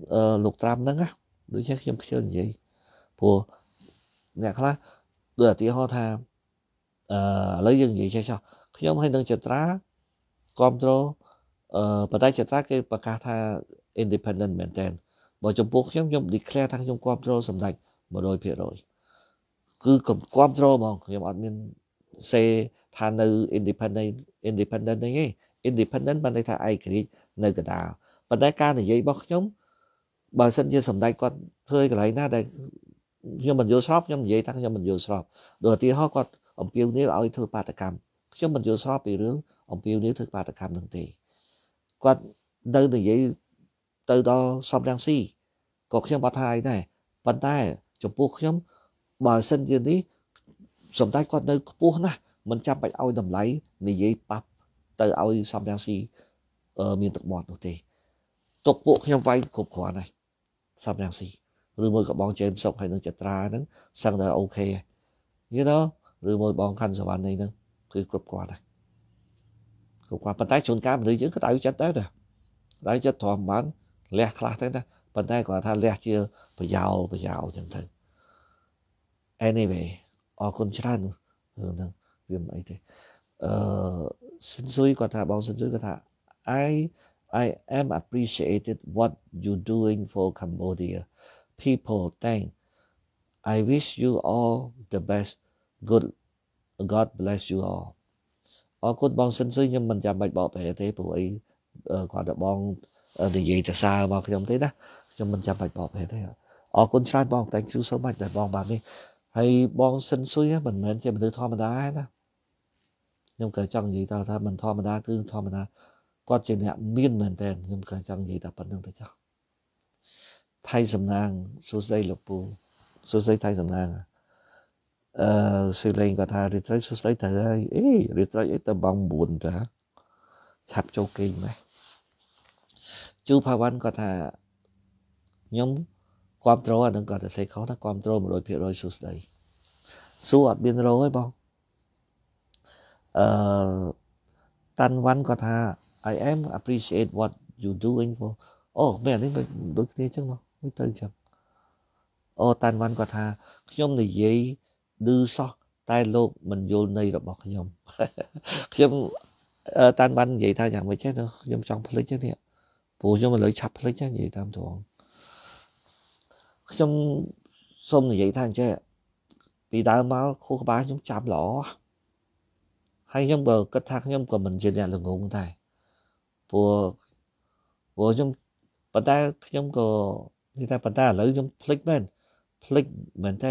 លោកត្រាំហ្នឹងណាដូច្នេះខ្ញុំខ្ជិលនិយាយព្រោះអ្នកខ្លះដូចឧទាហរណ៍ថាអឺឥឡូវយើងនិយាយចេះចោះខ្ញុំហើយនឹងចត្រាគ្រប់គ្រងអឺបតែចត្រាគេប្រកាសថា independent មែនតើបើចំពោះខ្ញុំខ្ញុំ declare ថាខ្ញុំគ្រប់គ្រងសម្ដេច100%គឺគ្រប់គ្រងហ្មងខ្ញុំអត់មានសេថានៅ independent independent ហ្នឹងឯង independent បានន័យថាឯករាជ្យនៅកណ្ដាលប៉ុន្តែការនិយាយរបស់ខ្ញុំបើសិនជាសម្ដេចគាត់ធ្វើកន្លែងណាដែលខ្ញុំមិនយល់ស្របខ្ញុំនិយាយថាខ្ញុំមិនយល់ស្របដូចឧទាហរណ៍គាត់អំពាវនាវឲ្យធ្វើបាតកម្មខ្ញុំមិនយល់ស្របពីរឿងអំពីនេះធ្វើបាតកម្មនឹងទេគាត់នៅនិយាយទៅដល់សំរាំងស៊ីក៏ខ្ញុំបាត់ហើយដែរប៉ុន្តែចំពោះខ្ញុំបើសិនជានេះសម្ដេចគាត់នៅខ្ពស់ណាស់មិនចាំបាច់ឲ្យតម្លៃនិយាយប៉ះទៅឲ្យសំរាំងស៊ីមានទឹកមាត់នោះទេ ទុកពួកខ្ញុំវាយគ្រប់គ្រាន់ហើយសំរាំងស៊ីឬមួយក៏បងចេមសុកហើយនឹងចត្រាហ្នឹងសឹងតែអូខេយល់ទេឬមួយបងខាន់សវណ្ណនេះហ្នឹងគឺគ្រប់គ្រាន់ដែរគ្រប់គ្រាន់ប៉ុន្តែជួនកាលមនុស្សយើងក្តៅចិត្តដែរណាក្តៅចិត្តធំបានលះខ្លះទៅណាប៉ុន្តែគាត់ថាលះជាប្រយោលប្រយោលចឹងទៅ anyway អរគុណច្រើនហ្នឹងវាមិនអីទេអឺសិនស៊ុយគាត់ថាបងសិនស៊ុយគាត់ថា I I am appreciated what you doing for Cambodia people thank I wish you all the best good God bless you all អរគុណបងសិនស៊ុយខ្ញុំមិនចាំបាច់បកប្រែទេព្រោះអីគាត់តែបងនិយាយទៅសារមកខ្ញុំទេណាខ្ញុំមិនចាំបាច់បកប្រែទេអរគុណច្រើនបង Thank you so much ដែលបងបាននេះហើយបងសិនស៊ុយមិនមែនជាមនុស្សធម្មតាទេណាខ្ញុំក៏ចង់និយាយថាមិនធម្មតាគឺធម្មតាគាត់ជាអ្នកមានមែនតើខ្ញុំក៏ចង់និយាយតែប៉ុណ្្នឹងទៅចុះថៃសំណាងសួស្ដីលោកពូសួស្ដីថៃសំណាងអឺស៊ីលេងគាត់ថារាត្រីសួស្ដីទៅហើយអេរាត្រីអីទៅម៉ោង9ទៅឆាប់ចូលគេងម៉េះជូផាវ៉ាន់គាត់ថាខ្ញុំគ្រប់ត្រូលអានឹងគាត់ទៅសេខុសថាគ្រប់ត្រូល100%សួស្ដីសួរអត់មានរោទេបងអឺតាន់វ៉ាន់គាត់ថា I am appreciate what you doing for អូមែននេះដូចគ្នាអញ្ចឹងមកទៅអញ្ចឹងអូតាន់វ៉ាន់គាត់ថាខ្ញុំនិយាយឮសោះតែលោកមិនយល់ន័យរបស់ខ្ញុំខ្ញុំតានបាននិយាយថាយ៉ាងម៉េចទេខ្ញុំចង់ភ្លេចទេព្រោះខ្ញុំឥឡូវឆាប់ភ្លេចនិយាយតាមត្រង់ខ្ញុំសូមនិយាយថាអញ្ចឹងពីដើមមកខួរក្បាលខ្ញុំចាំល្អហើយខ្ញុំបើគិតថាខ្ញុំក៏មិនជាអ្នកល្ងងដែរព្រោះព្រោះខ្ញុំប៉ុន្តែខ្ញុំក៏និយាយថាប៉ុន្តែឥឡូវខ្ញុំភ្លេចមែនភ្លេចមែនតែ